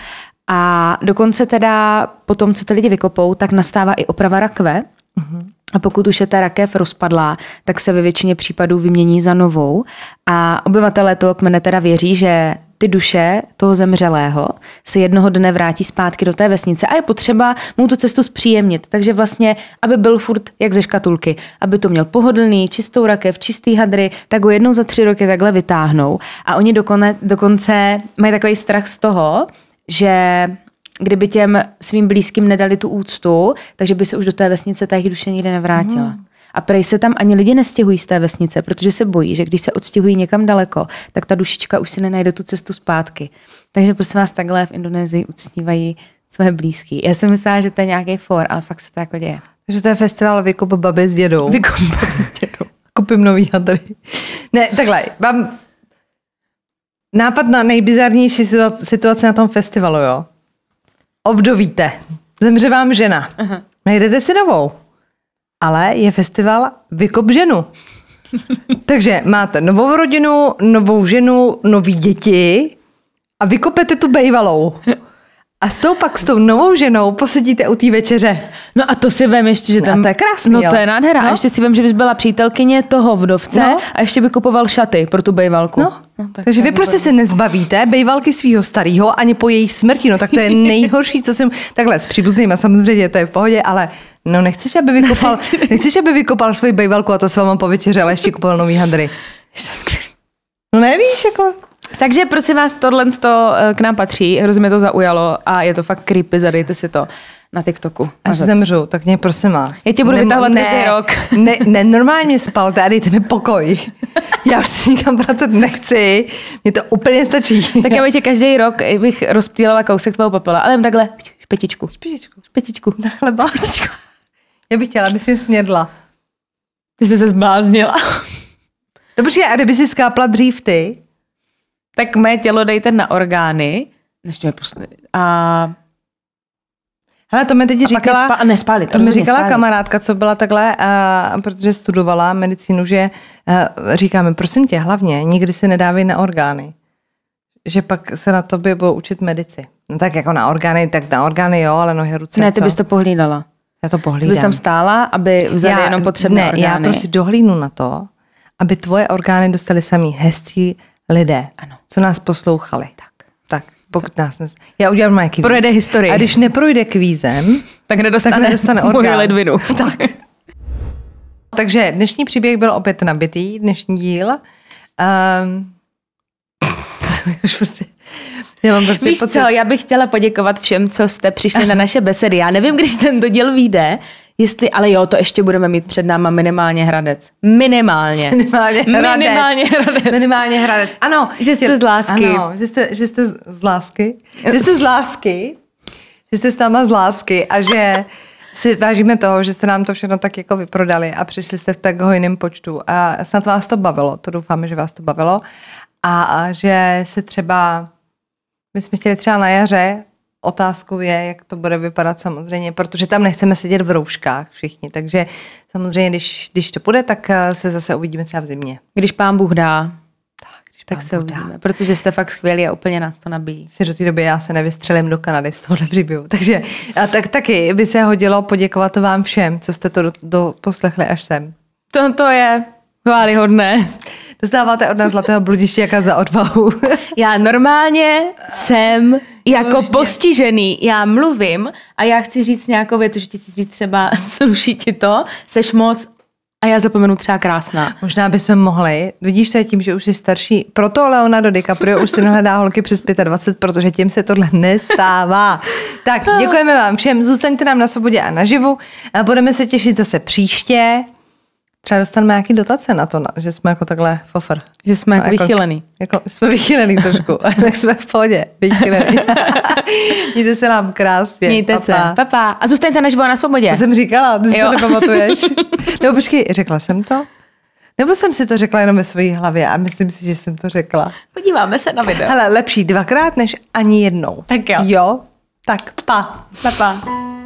A dokonce teda po tom, co ty lidi vykopou, tak nastává i oprava rakve. Mhm. A pokud už je ta rakev rozpadlá, tak se ve většině případů vymění za novou. A obyvatelé toho kmene teda věří, že ty duše toho zemřelého se jednoho dne vrátí zpátky do té vesnice a je potřeba mu tu cestu zpříjemnit. Takže vlastně, aby byl furt jak ze škatulky, aby to měl pohodlný, čistou rakev, čistý hadry, tak ho jednou za tři roky takhle vytáhnou. A oni dokonce, dokonce mají takový strach z toho, že kdyby těm svým blízkým nedali tu úctu, takže by se už do té vesnice ta jejich duše nikdy nevrátila. Mm. A prej se tam ani lidi nestěhují z té vesnice, protože se bojí, že když se odstěhují někam daleko, tak ta dušička už si nenajde tu cestu zpátky. Takže prosím vás, takhle v Indonésii uctívají své blízký. Já jsem myslela, že to je nějaký for, ale fakt se to jako děje. Že to je festival Vykop babi s dědou. Vykop babi s dědou. Kupím nový hadry. Ne, takhle, mám Nápad na nejbizarnější situaci na tom festivalu, jo? Obdovíte. Zemře vám žena. Aha. Najdete si novou. Ale je festival Vykop ženu. Takže máte novou rodinu, novou ženu, nový děti a vykopete tu bejvalou. A s tou pak s tou novou ženou posedíte u té večeře. No a to si vem ještě, že no tam... A to je krásný, No jo. to je nádhera. No. A ještě si vem, že bys byla přítelkyně toho vdovce no. a ještě by kupoval šaty pro tu bejvalku. No. No, tak Takže vy prostě se nezbavíte bejvalky svého starého ani po její smrti. No tak to je nejhorší, co jsem takhle s příbuznými samozřejmě, to je v pohodě, ale no nechceš, aby vykopal, nechceš, aby vykopal svoji bejvalku a to s váma po večeře, ale ještě kupoval nový hadry. No nevíš, jako... Takže prosím vás, tohle eh, k nám patří, hrozně mě to zaujalo a je to fakt creepy, zadejte si to na TikToku. Až Mazac. zemřu, tak mě prosím vás. Já tě budu vytahovat ne, každý rok. Ne, ne, normálně mě spalte a dejte mi pokoj. Já už nikam pracovat nechci, mě to úplně stačí. Tak já bych tě každý rok eh, bych rozptýlala kousek tvého popela, ale jen takhle špetičku. Špetičku. Špetičku. Na chleba. Špetičku. Já bych chtěla, aby si snědla. Ty jsi se zbláznila. Dobře, no a kdyby si skápla dřív ty? Tak mé tělo dejte na orgány. Ještě a Hele, to mi teď a říkala, nespa, nespáli, to, to mi říkala kamarádka, co byla takhle, uh, protože studovala medicínu, že uh, říkáme, prosím tě, hlavně nikdy si nedávej na orgány. Že pak se na tobě budou učit medici. No tak jako na orgány, tak na orgány jo, ale nohy, ruce, Ne, ty co? bys to pohlídala. Já to pohlídám. Ty bys tam stála, aby vzali já, jenom potřebné ne, orgány. já prostě dohlínu na to, aby tvoje orgány dostali samý hezcí lidé, ano. co nás poslouchali. Tak. Pokud nás nes... Já udělám nějaký kvíz. Projede historii. A když neprojde kvízem, tak nedostane, tak nedostane orgán. ledvinu. tak. Takže dnešní příběh byl opět nabitý, dnešní díl. Um, Já mám prostě Víš pocit... co, já bych chtěla poděkovat všem, co jste přišli na naše besedy. Já nevím, když ten díl vyjde, Jestli, ale jo, to ještě budeme mít před náma minimálně Hradec. Minimálně. Minimálně Hradec. Minimálně Hradec. Minimálně hradec. Ano. Že jste z lásky. Ano, že jste, že jste z lásky. Že jste z lásky. Že jste s náma z lásky a že si vážíme toho, že jste nám to všechno tak jako vyprodali a přišli jste v tak hojném počtu. A snad vás to bavilo, to doufáme, že vás to bavilo. A, a že se třeba, my jsme chtěli třeba na jaře otázku je, jak to bude vypadat samozřejmě, protože tam nechceme sedět v rouškách všichni, takže samozřejmě, když, když to půjde, tak eh, se zase uvidíme třeba v zimě. Když pán Bůh dá, tak když se uvidíme, protože jste fakt skvělí a úplně nás to nabíjí. Si do té doby já se nevystřelím do Kanady z tohohle příběhu. Takže a tak, taky by se hodilo poděkovat vám všem, co jste to do, do poslechli až sem. To, to je chválihodné. Dostáváte od nás zlatého bludiště jaka za odvahu. já normálně jsem jako Možně. postižený, já mluvím a já chci říct nějakou větu, že ti chci říct třeba, sluší ti to, seš moc a já zapomenu třeba krásná. Možná bychom mohli, vidíš to je tím, že už jsi starší, proto Leonardo DiCaprio už si nehledá holky přes 25, protože tím se tohle nestává. tak děkujeme vám všem, zůstaňte nám na svobodě a naživu. Budeme se těšit zase příště třeba dostaneme nějaký dotace na to, že jsme jako takhle fofr. Že jsme no, jako, jako- vychylený. Jako, jsme vychylený trošku, tak jsme v pohodě, vychylený. Mějte se nám krásně. Mějte papa. se, papa. A zůstaňte na na svobodě. To jsem říkala, ty si to nepamatuješ. Nebo počkej, řekla jsem to? Nebo jsem si to řekla jenom ve své hlavě a myslím si, že jsem to řekla. Podíváme se na video. Ale lepší dvakrát než ani jednou. Tak jo. Jo, tak pa. Pa, pa.